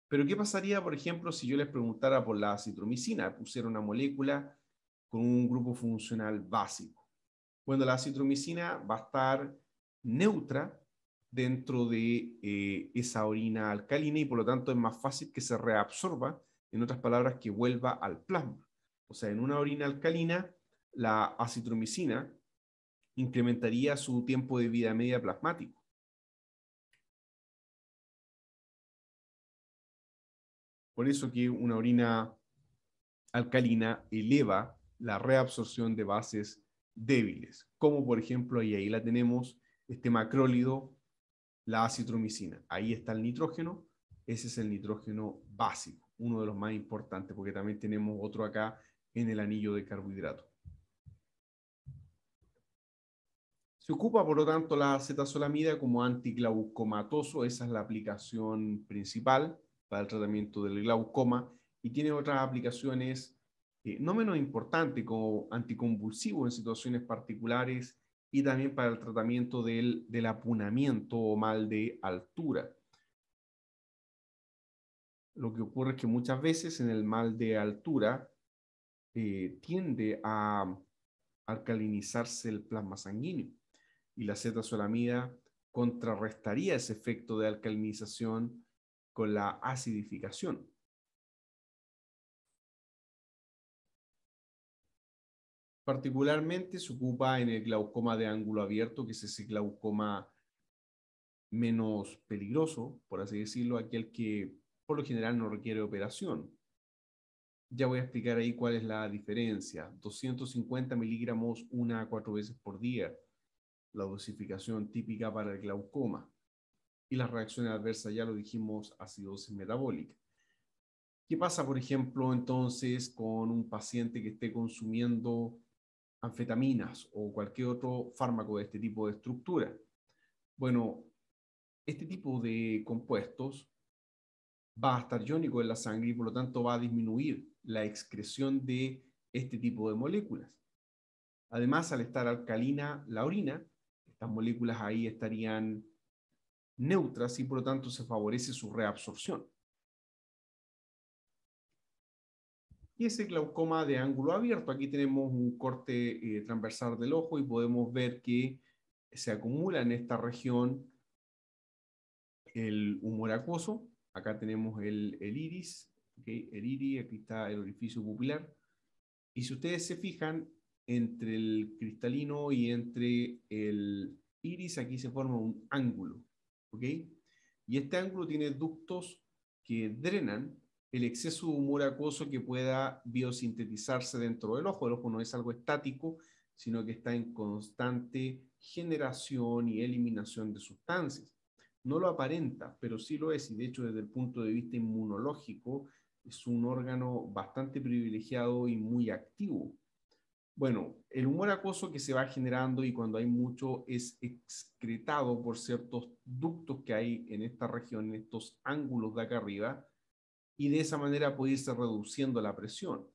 Pero ¿qué pasaría, por ejemplo, si yo les preguntara por la citromicina? Pusiera una molécula con un grupo funcional básico. Bueno, la citromicina va a estar neutra dentro de eh, esa orina alcalina y por lo tanto es más fácil que se reabsorba, en otras palabras, que vuelva al plasma. O sea, en una orina alcalina, la acitromicina incrementaría su tiempo de vida media plasmático. Por eso que una orina alcalina eleva la reabsorción de bases débiles, como por ejemplo, y ahí la tenemos, este macrólido, la acitromicina. Ahí está el nitrógeno, ese es el nitrógeno básico, uno de los más importantes, porque también tenemos otro acá en el anillo de carbohidrato Se ocupa, por lo tanto, la acetazolamida como antiglaucomatoso, esa es la aplicación principal para el tratamiento del glaucoma y tiene otras aplicaciones eh, no menos importantes como anticonvulsivo en situaciones particulares y también para el tratamiento del, apunamiento o mal de altura. Lo que ocurre es que muchas veces en el mal de altura eh, tiende a alcalinizarse el plasma sanguíneo y la cetazolamida contrarrestaría ese efecto de alcalinización con la acidificación. particularmente se ocupa en el glaucoma de ángulo abierto, que es ese glaucoma menos peligroso, por así decirlo, aquel que por lo general no requiere operación. Ya voy a explicar ahí cuál es la diferencia. 250 miligramos una a cuatro veces por día, la dosificación típica para el glaucoma. Y las reacciones adversas, ya lo dijimos, acidosis metabólica. ¿Qué pasa, por ejemplo, entonces con un paciente que esté consumiendo anfetaminas o cualquier otro fármaco de este tipo de estructura. Bueno, este tipo de compuestos va a estar iónico en la sangre y por lo tanto va a disminuir la excreción de este tipo de moléculas. Además, al estar alcalina la orina, estas moléculas ahí estarían neutras y por lo tanto se favorece su reabsorción. y ese glaucoma de ángulo abierto. Aquí tenemos un corte eh, transversal del ojo y podemos ver que se acumula en esta región el humor acuoso. Acá tenemos el, iris, el iris, aquí está el orificio pupilar. Y si ustedes se fijan, entre el cristalino y entre el iris, aquí se forma un ángulo. Y este ángulo tiene ductos que drenan el exceso de humor acuoso que pueda biosintetizarse dentro del ojo. El ojo no es algo estático, sino que está en constante generación y eliminación de sustancias. No lo aparenta, pero sí lo es, y de hecho desde el punto de vista inmunológico es un órgano bastante privilegiado y muy activo. Bueno, el humor acuoso que se va generando y cuando hay mucho es excretado por ciertos ductos que hay en esta región, en estos ángulos de acá arriba, y de esa manera puede irse reduciendo la presión.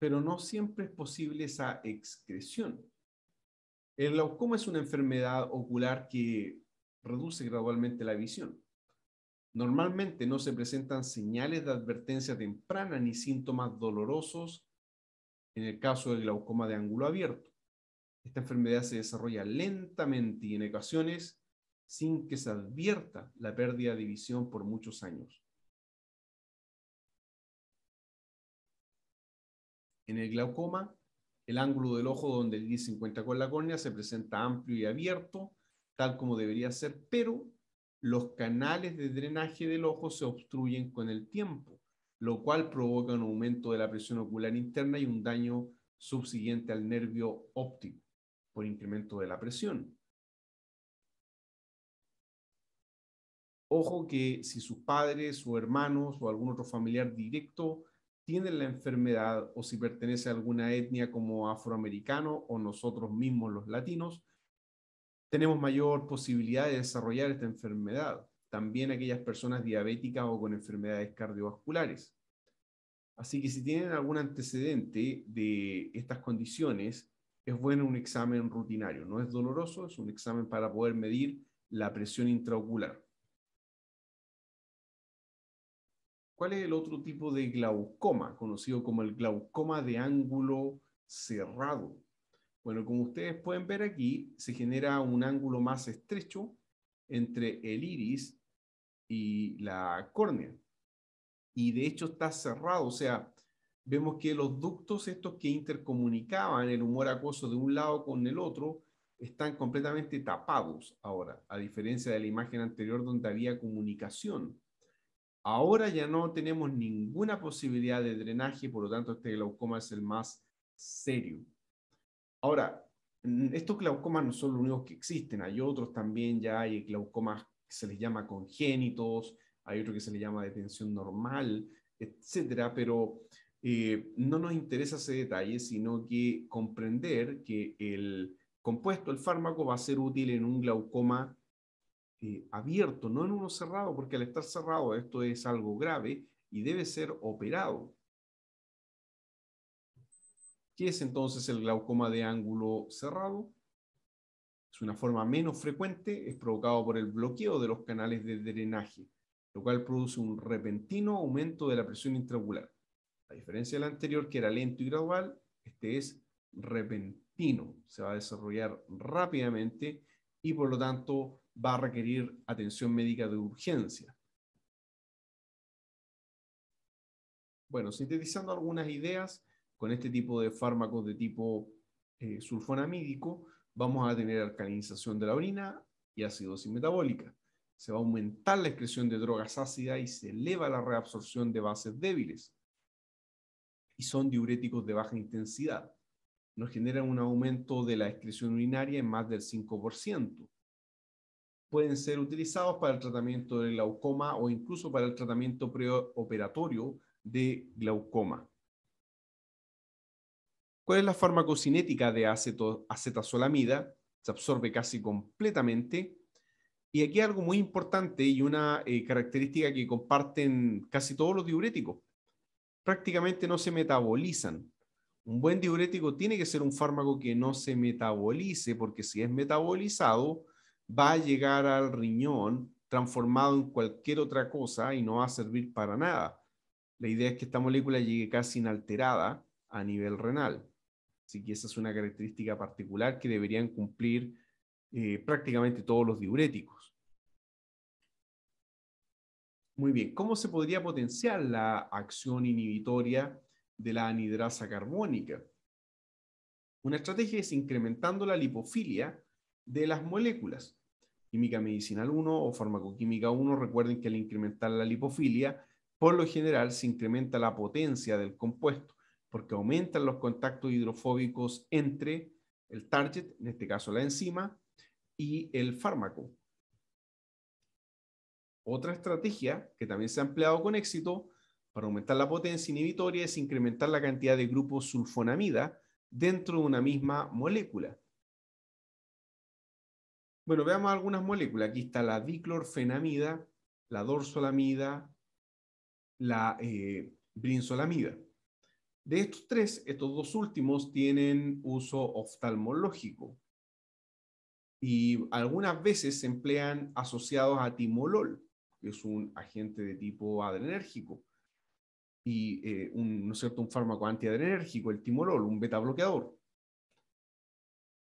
Pero no siempre es posible esa excreción. El glaucoma es una enfermedad ocular que reduce gradualmente la visión. Normalmente no se presentan señales de advertencia temprana ni síntomas dolorosos en el caso del glaucoma de ángulo abierto. Esta enfermedad se desarrolla lentamente y en ocasiones sin que se advierta la pérdida de visión por muchos años. En el glaucoma, el ángulo del ojo donde el iris se encuentra con la córnea se presenta amplio y abierto, tal como debería ser, pero los canales de drenaje del ojo se obstruyen con el tiempo, lo cual provoca un aumento de la presión ocular interna y un daño subsiguiente al nervio óptico por incremento de la presión. Ojo que si sus padres o hermanos o algún otro familiar directo tienen la enfermedad o si pertenece a alguna etnia como afroamericano o nosotros mismos los latinos, tenemos mayor posibilidad de desarrollar esta enfermedad. También aquellas personas diabéticas o con enfermedades cardiovasculares. Así que si tienen algún antecedente de estas condiciones, es bueno un examen rutinario. No es doloroso, es un examen para poder medir la presión intraocular. ¿Cuál es el otro tipo de glaucoma, conocido como el glaucoma de ángulo cerrado? Bueno, como ustedes pueden ver aquí, se genera un ángulo más estrecho entre el iris y la córnea. Y de hecho está cerrado, o sea, vemos que los ductos estos que intercomunicaban el humor acuoso de un lado con el otro están completamente tapados ahora, a diferencia de la imagen anterior donde había comunicación Ahora ya no tenemos ninguna posibilidad de drenaje, por lo tanto este glaucoma es el más serio. Ahora, estos glaucomas no son los únicos que existen, hay otros también, ya hay glaucomas que se les llama congénitos, hay otro que se les llama detención normal, etcétera, pero eh, no nos interesa ese detalle, sino que comprender que el compuesto, el fármaco, va a ser útil en un glaucoma eh, abierto, no en uno cerrado, porque al estar cerrado esto es algo grave y debe ser operado. ¿Qué es entonces el glaucoma de ángulo cerrado? Es una forma menos frecuente, es provocado por el bloqueo de los canales de drenaje, lo cual produce un repentino aumento de la presión intraocular. A diferencia del anterior, que era lento y gradual, este es repentino, se va a desarrollar rápidamente y por lo tanto va a requerir atención médica de urgencia. Bueno, sintetizando algunas ideas, con este tipo de fármacos de tipo eh, sulfonamídico, vamos a tener alcalinización de la orina y acidosis metabólica. Se va a aumentar la excreción de drogas ácidas y se eleva la reabsorción de bases débiles. Y son diuréticos de baja intensidad. Nos generan un aumento de la excreción urinaria en más del 5% pueden ser utilizados para el tratamiento de glaucoma o incluso para el tratamiento preoperatorio de glaucoma. ¿Cuál es la farmacocinética de acetazolamida? Se absorbe casi completamente. Y aquí algo muy importante y una eh, característica que comparten casi todos los diuréticos. Prácticamente no se metabolizan. Un buen diurético tiene que ser un fármaco que no se metabolice, porque si es metabolizado, va a llegar al riñón transformado en cualquier otra cosa y no va a servir para nada. La idea es que esta molécula llegue casi inalterada a nivel renal. Así que esa es una característica particular que deberían cumplir eh, prácticamente todos los diuréticos. Muy bien, ¿cómo se podría potenciar la acción inhibitoria de la anidrasa carbónica? Una estrategia es incrementando la lipofilia de las moléculas. Química medicinal 1 o farmacoquímica 1, recuerden que al incrementar la lipofilia, por lo general se incrementa la potencia del compuesto, porque aumentan los contactos hidrofóbicos entre el target, en este caso la enzima, y el fármaco. Otra estrategia que también se ha empleado con éxito para aumentar la potencia inhibitoria es incrementar la cantidad de grupos sulfonamida dentro de una misma molécula. Bueno, veamos algunas moléculas. Aquí está la diclorfenamida, la dorsolamida, la eh, brinzolamida. De estos tres, estos dos últimos tienen uso oftalmológico y algunas veces se emplean asociados a timolol, que es un agente de tipo adrenérgico y eh, un, cierto? un fármaco antiadrenérgico, el timolol, un beta bloqueador.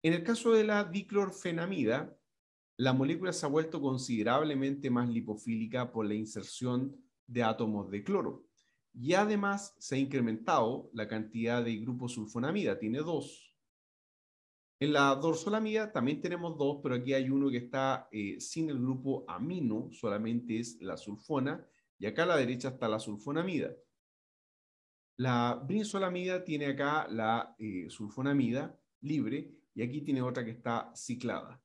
En el caso de la diclorfenamida, la molécula se ha vuelto considerablemente más lipofílica por la inserción de átomos de cloro. Y además se ha incrementado la cantidad de grupos sulfonamida, tiene dos. En la dorsolamida también tenemos dos, pero aquí hay uno que está eh, sin el grupo amino, solamente es la sulfona, y acá a la derecha está la sulfonamida. La brinsolamida tiene acá la eh, sulfonamida libre, y aquí tiene otra que está ciclada.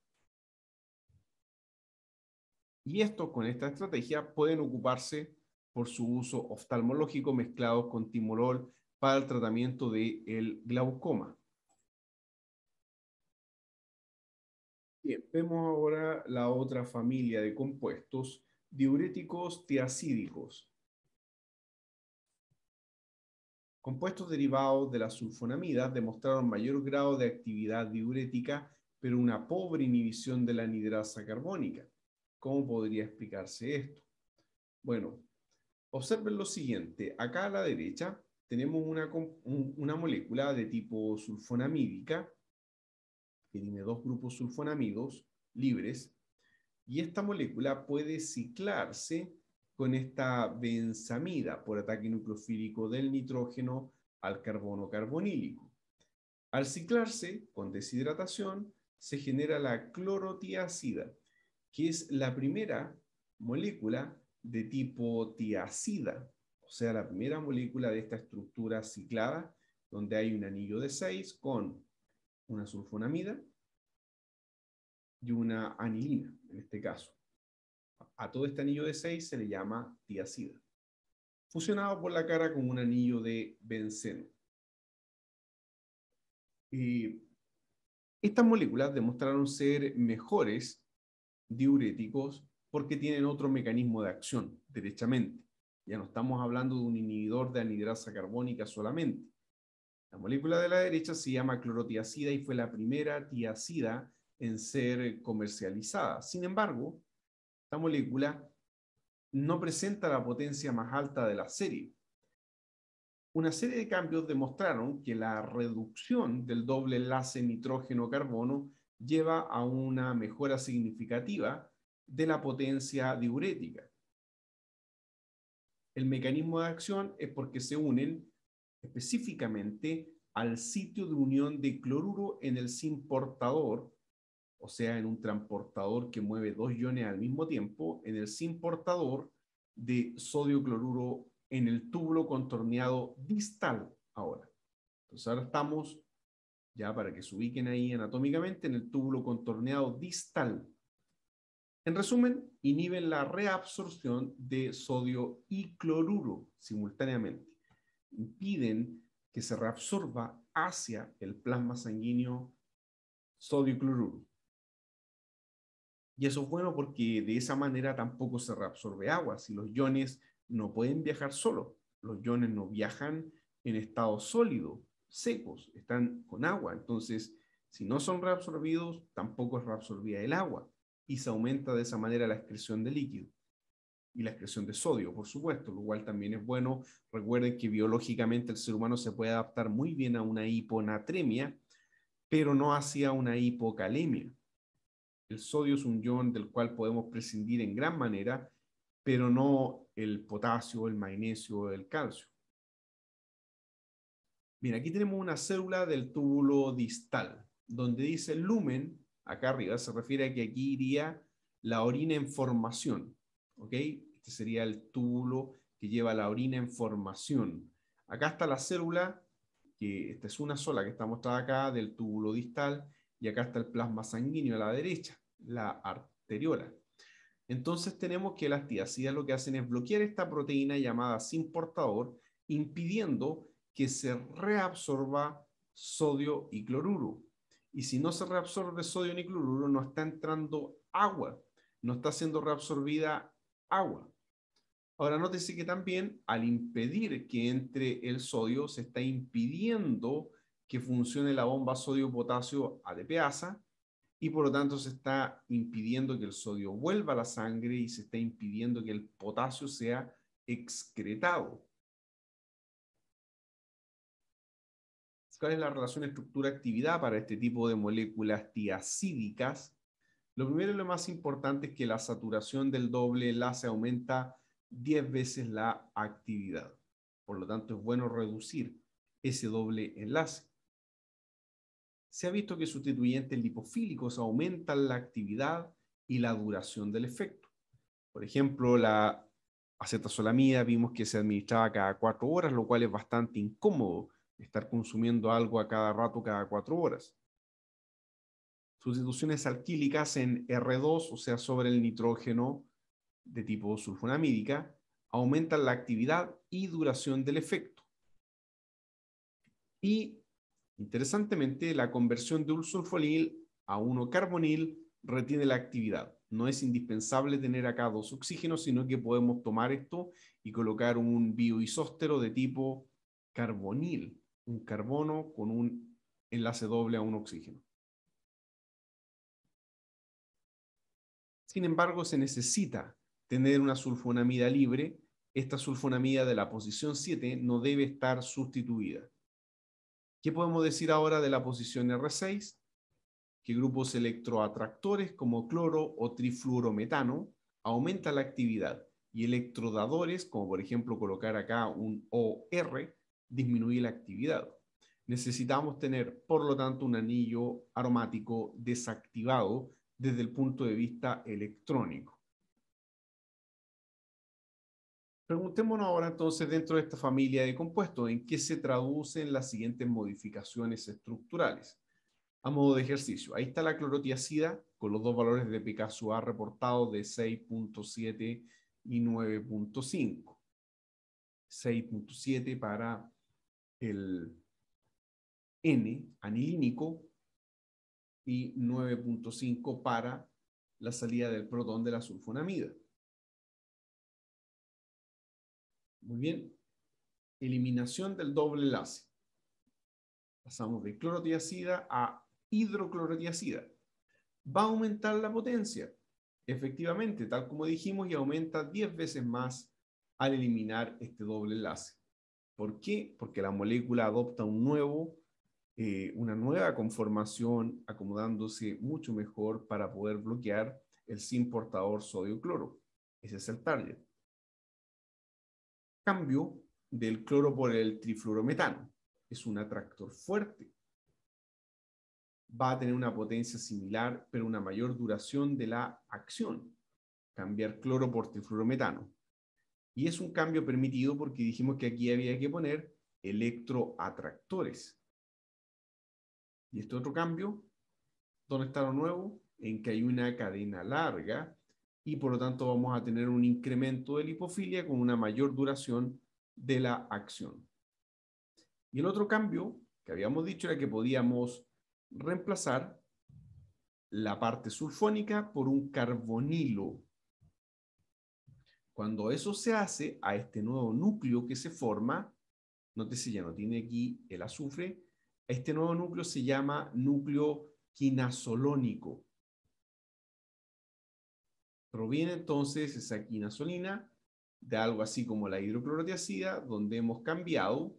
Y estos con esta estrategia pueden ocuparse por su uso oftalmológico mezclado con timolol para el tratamiento del glaucoma. Bien, vemos ahora la otra familia de compuestos, diuréticos tiacídicos. Compuestos derivados de la sulfonamida demostraron mayor grado de actividad diurética, pero una pobre inhibición de la anidrasa carbónica. ¿Cómo podría explicarse esto? Bueno, observen lo siguiente. Acá a la derecha tenemos una, molécula de tipo sulfonamídica que tiene dos grupos sulfonamidos libres y esta molécula puede ciclarse con esta benzamida por ataque nucleofílico del nitrógeno al carbono carbonílico. Al ciclarse con deshidratación, se genera la clorotiácida que es la primera molécula de tipo tiacida, o sea, la primera molécula de esta estructura ciclada, donde hay un anillo de 6 con una sulfonamida y una anilina, en este caso. A todo este anillo de 6 se le llama tiacida, fusionado por la cara con un anillo de benceno. Y estas moléculas demostraron ser mejores diuréticos porque tienen otro mecanismo de acción, derechamente. Ya no estamos hablando de un inhibidor de anidrasa carbónica solamente. La molécula de la derecha se llama clorotiacida y fue la primera tiacida en ser comercializada. Sin embargo, esta molécula no presenta la potencia más alta de la serie. Una serie de cambios demostraron que la reducción del doble enlace nitrógeno-carbono lleva a una mejora significativa de la potencia diurética. El mecanismo de acción es porque se unen específicamente al sitio de unión de cloruro en el simportador, o sea, en un transportador que mueve dos iones al mismo tiempo, en el simportador de sodio cloruro en el túbulo contorneado distal ahora. Entonces ahora estamos ya para que se ubiquen ahí anatómicamente en el túbulo contorneado distal. En resumen, inhiben la reabsorción de sodio y cloruro simultáneamente. Impiden que se reabsorba hacia el plasma sanguíneo sodio cloruro. Y eso es bueno porque de esa manera tampoco se reabsorbe agua. Si los iones no pueden viajar solo los iones no viajan en estado sólido, secos, están con agua. Entonces, si no son reabsorbidos, tampoco es reabsorbida el agua y se aumenta de esa manera la excreción de líquido y la excreción de sodio, por supuesto, lo cual también es bueno. Recuerden que biológicamente el ser humano se puede adaptar muy bien a una hiponatremia, pero no hacia una hipocalemia. El sodio es un ion del cual podemos prescindir en gran manera, pero no el potasio, el magnesio, o el calcio. Mira, aquí tenemos una célula del túbulo distal, donde dice lumen, acá arriba, se refiere a que aquí iría la orina en formación, ¿ok? Este sería el túbulo que lleva la orina en formación. Acá está la célula, que esta es una sola que está mostrada acá, del túbulo distal, y acá está el plasma sanguíneo a la derecha, la arteriola. Entonces tenemos que las tiacidas lo que hacen es bloquear esta proteína llamada sin portador, impidiendo que se reabsorba sodio y cloruro. Y si no se reabsorbe sodio ni cloruro, no está entrando agua, no está siendo reabsorbida agua. Ahora, nótese que también al impedir que entre el sodio, se está impidiendo que funcione la bomba sodio-potasio ADPasa y por lo tanto se está impidiendo que el sodio vuelva a la sangre y se está impidiendo que el potasio sea excretado. ¿Cuál es la relación estructura-actividad para este tipo de moléculas tiacídicas? Lo primero y lo más importante es que la saturación del doble enlace aumenta 10 veces la actividad. Por lo tanto, es bueno reducir ese doble enlace. Se ha visto que sustituyentes lipofílicos aumentan la actividad y la duración del efecto. Por ejemplo, la acetazolamida vimos que se administraba cada cuatro horas, lo cual es bastante incómodo estar consumiendo algo a cada rato, cada cuatro horas. Sustituciones alquílicas en R2, o sea, sobre el nitrógeno de tipo sulfonamídica, aumentan la actividad y duración del efecto. Y, interesantemente, la conversión de un sulfonil a uno carbonil retiene la actividad. No es indispensable tener acá dos oxígenos, sino que podemos tomar esto y colocar un bioisóstero de tipo carbonil un carbono con un enlace doble a un oxígeno. Sin embargo, se necesita tener una sulfonamida libre. Esta sulfonamida de la posición 7 no debe estar sustituida. ¿Qué podemos decir ahora de la posición R6? Que grupos electroatractores como cloro o trifluorometano aumentan la actividad y electrodadores, como por ejemplo colocar acá un OR, disminuir la actividad. Necesitamos tener, por lo tanto, un anillo aromático desactivado desde el punto de vista electrónico. Preguntémonos ahora entonces dentro de esta familia de compuestos, ¿en qué se traducen las siguientes modificaciones estructurales? A modo de ejercicio, ahí está la clorotiacida con los dos valores de pKa reportados de 6.7 y 9.5. 6.7 para el N anilínico y 9.5 para la salida del protón de la sulfonamida. Muy bien. Eliminación del doble enlace. Pasamos de clorotiacida a hidroclorotiacida. ¿Va a aumentar la potencia? Efectivamente, tal como dijimos, y aumenta 10 veces más al eliminar este doble enlace. ¿Por qué? Porque la molécula adopta un nuevo, eh, una nueva conformación, acomodándose mucho mejor para poder bloquear el sin portador sodio-cloro. Ese es el target. Cambio del cloro por el trifluorometano. Es un atractor fuerte. Va a tener una potencia similar, pero una mayor duración de la acción. Cambiar cloro por trifluorometano y es un cambio permitido porque dijimos que aquí había que poner electroatractores. Y este otro cambio, ¿dónde está lo nuevo? En que hay una cadena larga y por lo tanto vamos a tener un incremento de lipofilia con una mayor duración de la acción. Y el otro cambio que habíamos dicho era que podíamos reemplazar la parte sulfónica por un carbonilo cuando eso se hace a este nuevo núcleo que se forma, si ya no tiene aquí el azufre, este nuevo núcleo se llama núcleo quinasolónico. Proviene entonces esa quinasolina de algo así como la hidroclorotiacida, donde hemos cambiado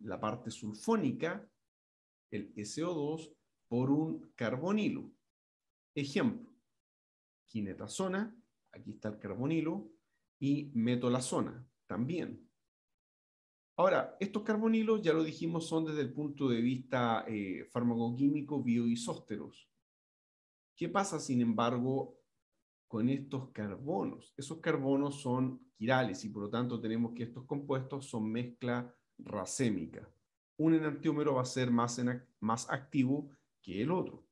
la parte sulfónica, el SO2, por un carbonilo. Ejemplo, quinetazona, aquí está el carbonilo, y zona también. Ahora, estos carbonilos, ya lo dijimos, son desde el punto de vista eh, farmacoquímico bioisósteros. ¿Qué pasa, sin embargo, con estos carbonos? Esos carbonos son quirales y por lo tanto tenemos que estos compuestos son mezcla racémica. Un enantiómero va a ser más, más activo que el otro.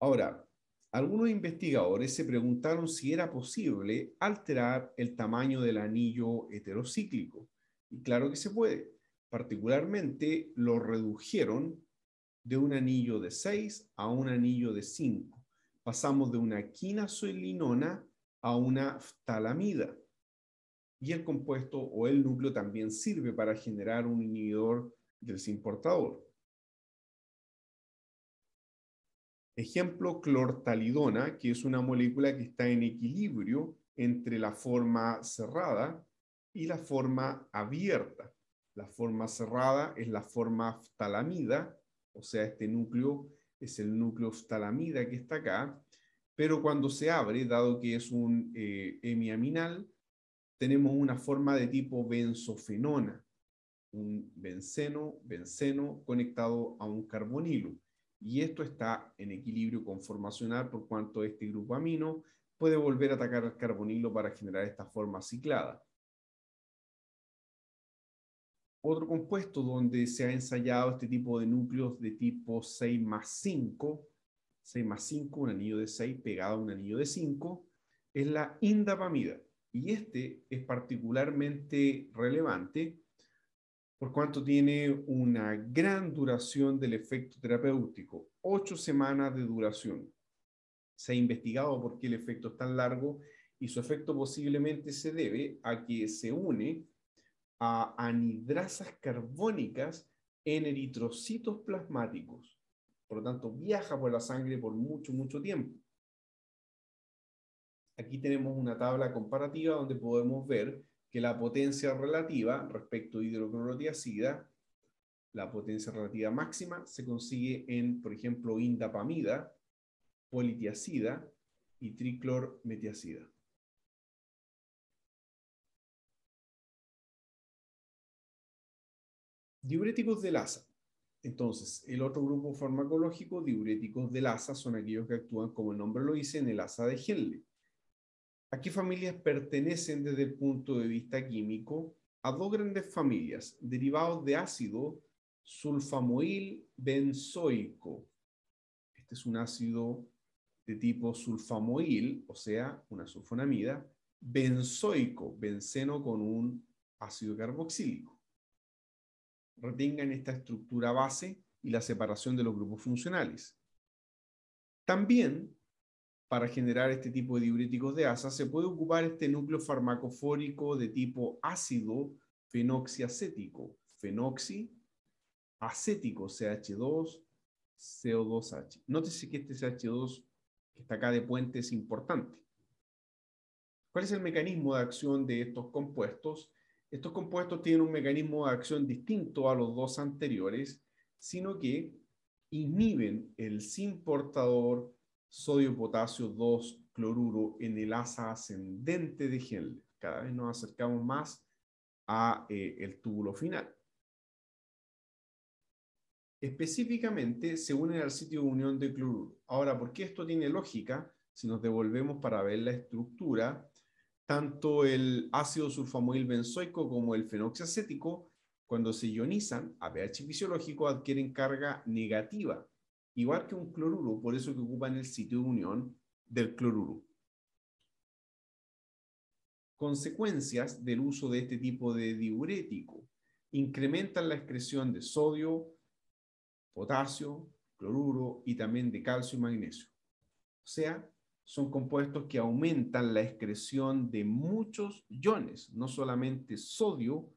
Ahora, algunos investigadores se preguntaron si era posible alterar el tamaño del anillo heterocíclico. Y claro que se puede. Particularmente lo redujeron de un anillo de 6 a un anillo de 5. Pasamos de una quinazolinona a una ftalamida. Y el compuesto o el núcleo también sirve para generar un inhibidor del Ejemplo, clortalidona, que es una molécula que está en equilibrio entre la forma cerrada y la forma abierta. La forma cerrada es la forma ftalamida, o sea, este núcleo es el núcleo phtalamida que está acá, pero cuando se abre, dado que es un eh, hemiaminal, tenemos una forma de tipo benzofenona, un benceno, benceno conectado a un carbonilo y esto está en equilibrio conformacional por cuanto este grupo amino puede volver a atacar al carbonilo para generar esta forma ciclada. Otro compuesto donde se ha ensayado este tipo de núcleos de tipo 6 más 5, 6 más 5, un anillo de 6 pegado a un anillo de 5, es la indapamida. Y este es particularmente relevante por cuanto tiene una gran duración del efecto terapéutico, ocho semanas de duración. Se ha investigado por qué el efecto es tan largo y su efecto posiblemente se debe a que se une a anidrasas carbónicas en eritrocitos plasmáticos. Por lo tanto, viaja por la sangre por mucho, mucho tiempo. Aquí tenemos una tabla comparativa donde podemos ver que la potencia relativa respecto a hidroclorotiacida, la potencia relativa máxima se consigue en, por ejemplo, indapamida, politiacida y triclormetiacida. Diuréticos de ASA. Entonces, el otro grupo farmacológico, diuréticos de ASA, son aquellos que actúan, como el nombre lo dice, en el asa de Henle. Aquí familias pertenecen desde el punto de vista químico? A dos grandes familias, derivados de ácido sulfamoil benzoico. Este es un ácido de tipo sulfamoil, o sea, una sulfonamida, benzoico, benceno con un ácido carboxílico. Retengan esta estructura base y la separación de los grupos funcionales. También para generar este tipo de diuréticos de asa, se puede ocupar este núcleo farmacofórico de tipo ácido fenoxiacético, fenoxi, acético, CH2, CO2H. Nótese que este CH2 que está acá de puente es importante. ¿Cuál es el mecanismo de acción de estos compuestos? Estos compuestos tienen un mecanismo de acción distinto a los dos anteriores, sino que inhiben el sin sodio potasio 2 cloruro en el asa ascendente de Henle. Cada vez nos acercamos más a eh, el túbulo final. Específicamente se unen al sitio de unión de cloruro. Ahora, ¿por qué esto tiene lógica? Si nos devolvemos para ver la estructura, tanto el ácido sulfamoil benzoico como el fenoxiacético, cuando se ionizan a pH fisiológico, adquieren carga negativa igual que un cloruro, por eso que ocupan el sitio de unión del cloruro. Consecuencias del uso de este tipo de diurético. Incrementan la excreción de sodio, potasio, cloruro y también de calcio y magnesio. O sea, son compuestos que aumentan la excreción de muchos iones, no solamente sodio,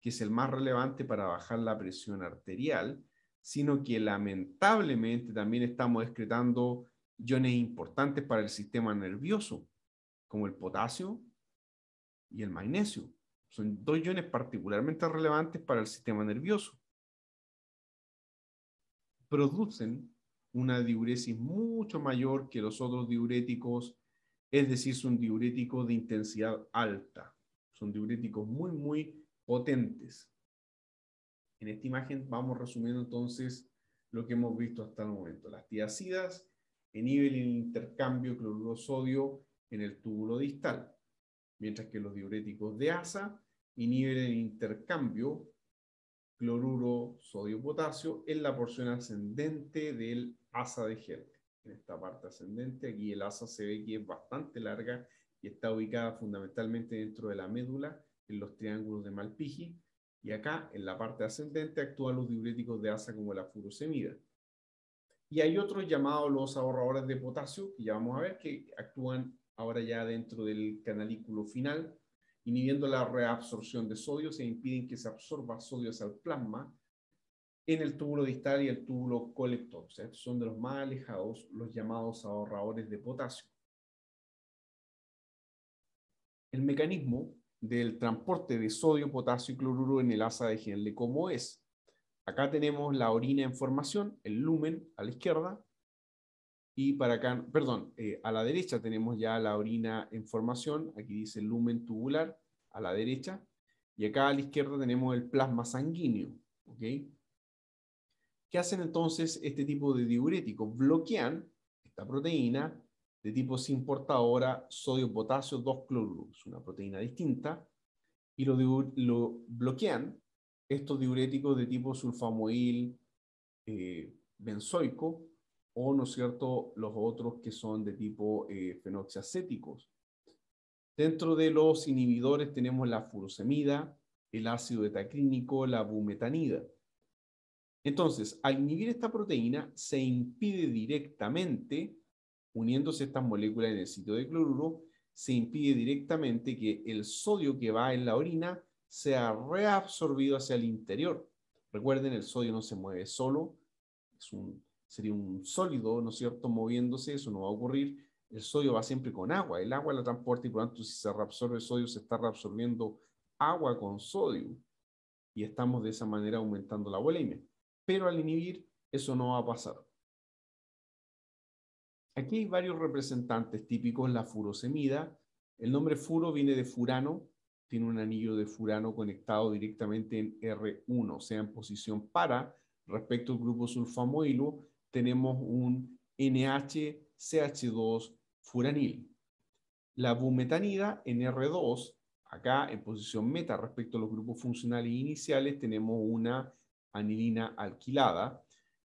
que es el más relevante para bajar la presión arterial, sino que lamentablemente también estamos excretando iones importantes para el sistema nervioso, como el potasio y el magnesio. Son dos iones particularmente relevantes para el sistema nervioso. Producen una diuresis mucho mayor que los otros diuréticos, es decir, son diuréticos de intensidad alta. Son diuréticos muy, muy potentes. En esta imagen vamos resumiendo entonces lo que hemos visto hasta el momento. Las tiacidas inhiben el intercambio cloruro-sodio en el túbulo distal, mientras que los diuréticos de asa inhiben el intercambio cloruro-sodio-potasio en la porción ascendente del asa de gel. En esta parte ascendente, aquí el asa se ve que es bastante larga y está ubicada fundamentalmente dentro de la médula, en los triángulos de Malpighi, y acá, en la parte ascendente, actúan los diuréticos de asa como la furosemida. Y hay otros llamados los ahorradores de potasio, que ya vamos a ver, que actúan ahora ya dentro del canalículo final, inhibiendo la reabsorción de sodio, se impiden que se absorba sodio hacia el plasma en el túbulo distal y el túbulo colector. O sea, son de los más alejados los llamados ahorradores de potasio. El mecanismo del transporte de sodio, potasio y cloruro en el asa de Henle ¿cómo es. Acá tenemos la orina en formación, el lumen a la izquierda, y para acá, perdón, eh, a la derecha tenemos ya la orina en formación, aquí dice lumen tubular, a la derecha, y acá a la izquierda tenemos el plasma sanguíneo. ¿ok? ¿Qué hacen entonces este tipo de diuréticos? Bloquean esta proteína de tipo importa portadora sodio-potasio 2 cloruros, una proteína distinta, y lo, bloquean estos diuréticos de tipo sulfamoil eh, benzoico o, ¿no es cierto?, los otros que son de tipo eh, fenoxiacéticos. Dentro de los inhibidores tenemos la furosemida, el ácido etacrínico, la bumetanida. Entonces, al inhibir esta proteína se impide directamente uniéndose estas moléculas en el sitio de cloruro, se impide directamente que el sodio que va en la orina sea reabsorbido hacia el interior. Recuerden, el sodio no se mueve solo, sería un sólido, ¿no es cierto?, moviéndose, eso no va a ocurrir. El sodio va siempre con agua, el agua la transporta y por lo tanto si se reabsorbe sodio se está reabsorbiendo agua con sodio y estamos de esa manera aumentando la volumen. Pero al inhibir eso no va a pasar. Aquí hay varios representantes típicos, la furosemida. El nombre furo viene de furano, tiene un anillo de furano conectado directamente en R1, o sea, en posición para. Respecto al grupo sulfamoilo, tenemos un nhch 2 furanil. La bumetanida en R2, acá en posición meta respecto a los grupos funcionales iniciales, tenemos una anilina alquilada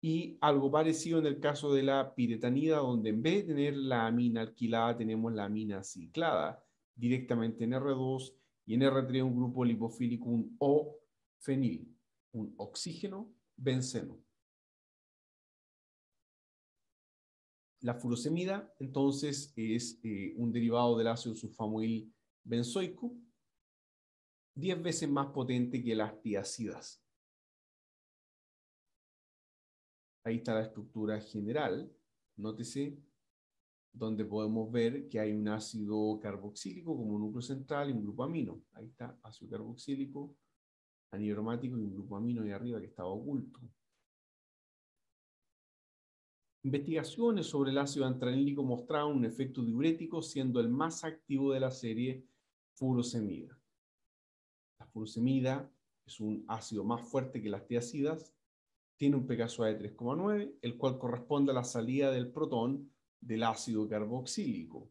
y algo parecido en el caso de la piretanida, donde en vez de tener la amina alquilada, tenemos la amina ciclada directamente en R2 y en R3 un grupo lipofílico, un O-fenil, un oxígeno benceno. La furosemida, entonces, es eh, un derivado del ácido sulfamoil benzoico, 10 veces más potente que las tiacidas. Ahí está la estructura general, nótese, donde podemos ver que hay un ácido carboxílico como núcleo central y un grupo amino. Ahí está ácido carboxílico, aromático y un grupo amino ahí arriba que estaba oculto. Investigaciones sobre el ácido antranílico mostraron un efecto diurético, siendo el más activo de la serie furosemida. La furosemida es un ácido más fuerte que las tiacidas tiene un pKa de 3,9, el cual corresponde a la salida del protón del ácido carboxílico.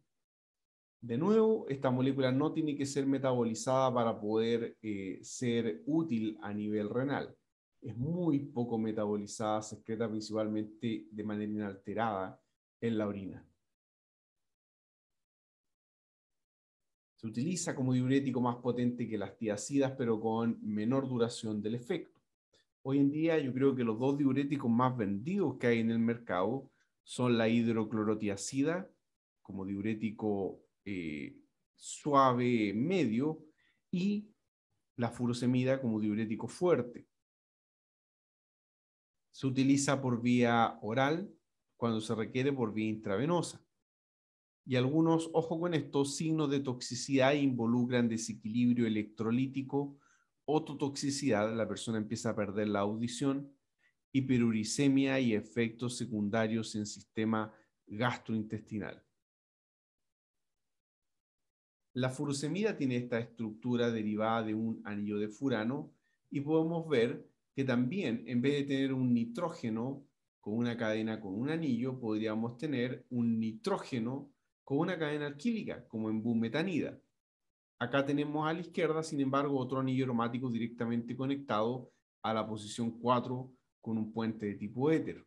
De nuevo, esta molécula no tiene que ser metabolizada para poder eh, ser útil a nivel renal. Es muy poco metabolizada, se excreta principalmente de manera inalterada en la orina. Se utiliza como diurético más potente que las tiacidas, pero con menor duración del efecto. Hoy en día yo creo que los dos diuréticos más vendidos que hay en el mercado son la hidroclorotiacida como diurético eh, suave medio y la furosemida como diurético fuerte. Se utiliza por vía oral cuando se requiere por vía intravenosa. Y algunos, ojo con estos signos de toxicidad involucran desequilibrio electrolítico, ototoxicidad, la persona empieza a perder la audición, hiperuricemia y efectos secundarios en sistema gastrointestinal. La furosemida tiene esta estructura derivada de un anillo de furano y podemos ver que también en vez de tener un nitrógeno con una cadena con un anillo, podríamos tener un nitrógeno con una cadena alquílica, como en bumetanida. Acá tenemos a la izquierda, sin embargo, otro anillo aromático directamente conectado a la posición 4 con un puente de tipo éter.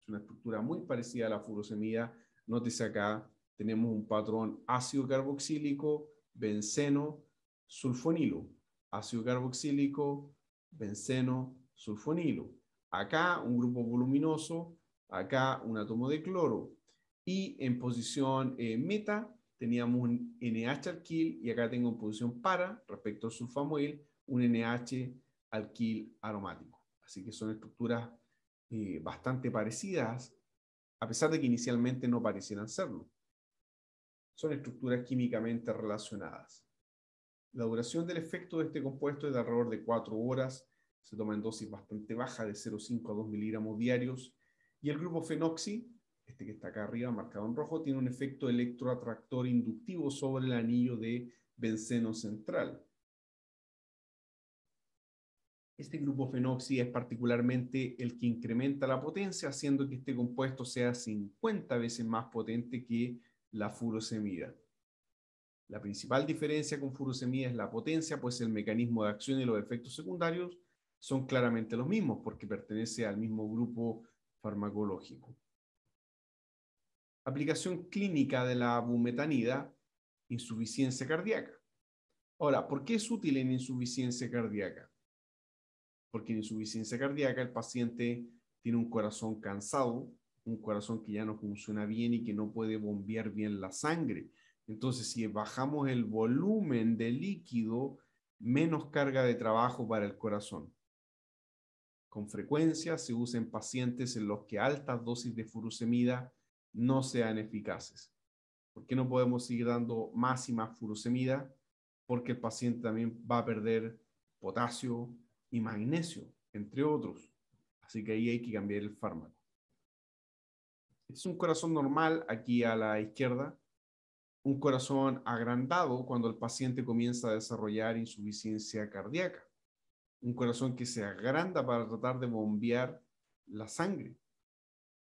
Es una estructura muy parecida a la furosemida. Nótese acá, tenemos un patrón ácido carboxílico, benceno, sulfonilo. Ácido carboxílico, benceno, sulfonilo. Acá un grupo voluminoso, acá un átomo de cloro. Y en posición eh, meta teníamos un NH alquil y acá tengo en posición para respecto al sulfamoil un NH alquil aromático. Así que son estructuras eh, bastante parecidas, a pesar de que inicialmente no parecieran serlo. Son estructuras químicamente relacionadas. La duración del efecto de este compuesto es de alrededor de 4 horas, se toma en dosis bastante baja de 0,5 a 2 miligramos diarios, y el grupo fenoxi este que está acá arriba, marcado en rojo, tiene un efecto electroatractor inductivo sobre el anillo de benceno central. Este grupo fenoxi es particularmente el que incrementa la potencia, haciendo que este compuesto sea 50 veces más potente que la furosemida. La principal diferencia con furosemida es la potencia, pues el mecanismo de acción y los efectos secundarios son claramente los mismos, porque pertenece al mismo grupo farmacológico aplicación clínica de la bumetanida, insuficiencia cardíaca. Ahora, ¿por qué es útil en insuficiencia cardíaca? Porque en insuficiencia cardíaca el paciente tiene un corazón cansado, un corazón que ya no funciona bien y que no puede bombear bien la sangre. Entonces, si bajamos el volumen de líquido, menos carga de trabajo para el corazón. Con frecuencia se usa en pacientes en los que altas dosis de furosemida no sean eficaces. porque qué no podemos seguir dando más y más furosemida? Porque el paciente también va a perder potasio y magnesio, entre otros. Así que ahí hay que cambiar el fármaco. es un corazón normal aquí a la izquierda. Un corazón agrandado cuando el paciente comienza a desarrollar insuficiencia cardíaca. Un corazón que se agranda para tratar de bombear la sangre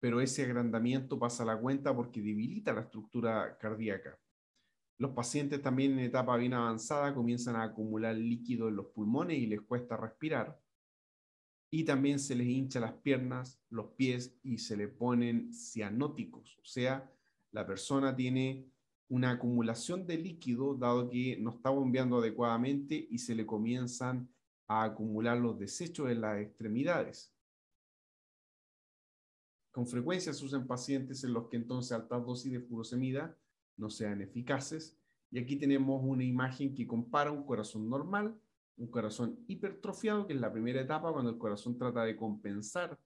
pero ese agrandamiento pasa a la cuenta porque debilita la estructura cardíaca. Los pacientes también en etapa bien avanzada comienzan a acumular líquido en los pulmones y les cuesta respirar. Y también se les hincha las piernas, los pies y se le ponen cianóticos. O sea, la persona tiene una acumulación de líquido dado que no está bombeando adecuadamente y se le comienzan a acumular los desechos en las extremidades con frecuencia se usan pacientes en los que entonces altas dosis de furosemida no sean eficaces. Y aquí tenemos una imagen que compara un corazón normal, un corazón hipertrofiado, que es la primera etapa cuando el corazón trata de compensar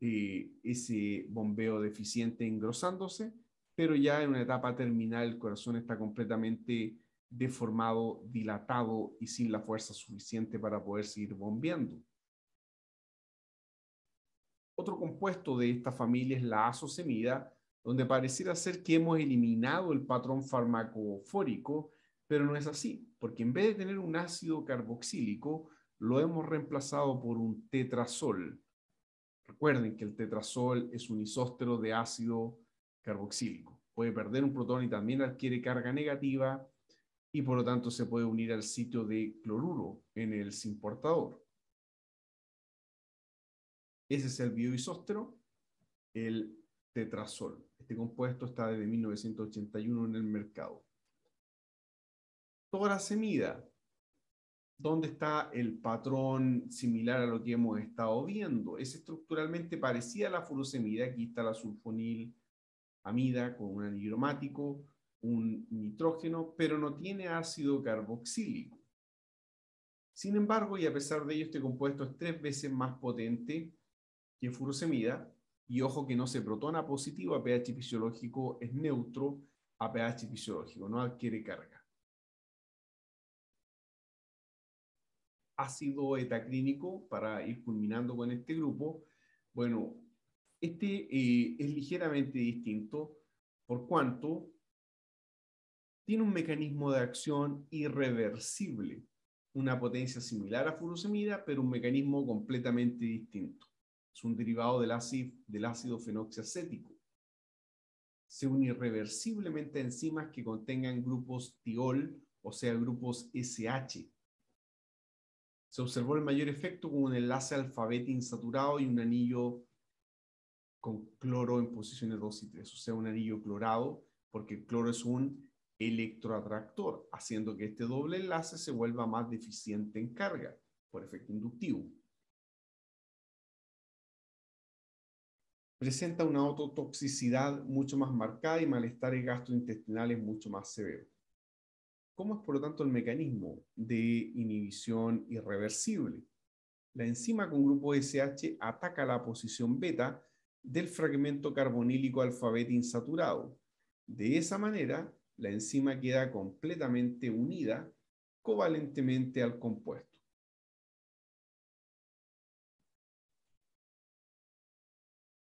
eh, ese bombeo deficiente engrosándose, pero ya en una etapa terminal el corazón está completamente deformado, dilatado y sin la fuerza suficiente para poder seguir bombeando. Otro compuesto de esta familia es la azosemida, donde pareciera ser que hemos eliminado el patrón farmacofórico, pero no es así, porque en vez de tener un ácido carboxílico, lo hemos reemplazado por un tetrasol. Recuerden que el tetrasol es un isóstero de ácido carboxílico. Puede perder un protón y también adquiere carga negativa y por lo tanto se puede unir al sitio de cloruro en el simportador. Ese es el bioisóstero, el tetrasol. Este compuesto está desde 1981 en el mercado. Torasemida, ¿dónde está el patrón similar a lo que hemos estado viendo? Es estructuralmente parecida a la furosemida. Aquí está la amida con un anidromático, un nitrógeno, pero no tiene ácido carboxílico. Sin embargo, y a pesar de ello, este compuesto es tres veces más potente que furosemida, y ojo que no se protona positivo a pH fisiológico, es neutro a pH fisiológico, no adquiere carga. Ácido etaclínico, para ir culminando con este grupo, bueno, este eh, es ligeramente distinto por cuanto tiene un mecanismo de acción irreversible, una potencia similar a furosemida, pero un mecanismo completamente distinto es un derivado del ácido, fenoxiacético. Se une irreversiblemente a enzimas que contengan grupos tiol, o sea, grupos SH. Se observó el mayor efecto con un enlace alfabeto insaturado y un anillo con cloro en posiciones 2 y 3, o sea, un anillo clorado, porque el cloro es un electroatractor, haciendo que este doble enlace se vuelva más deficiente en carga por efecto inductivo. presenta una autotoxicidad mucho más marcada y malestares gastrointestinales mucho más severos. ¿Cómo es, por lo tanto, el mecanismo de inhibición irreversible? La enzima con grupo SH ataca la posición beta del fragmento carbonílico alfabeta insaturado. De esa manera, la enzima queda completamente unida covalentemente al compuesto.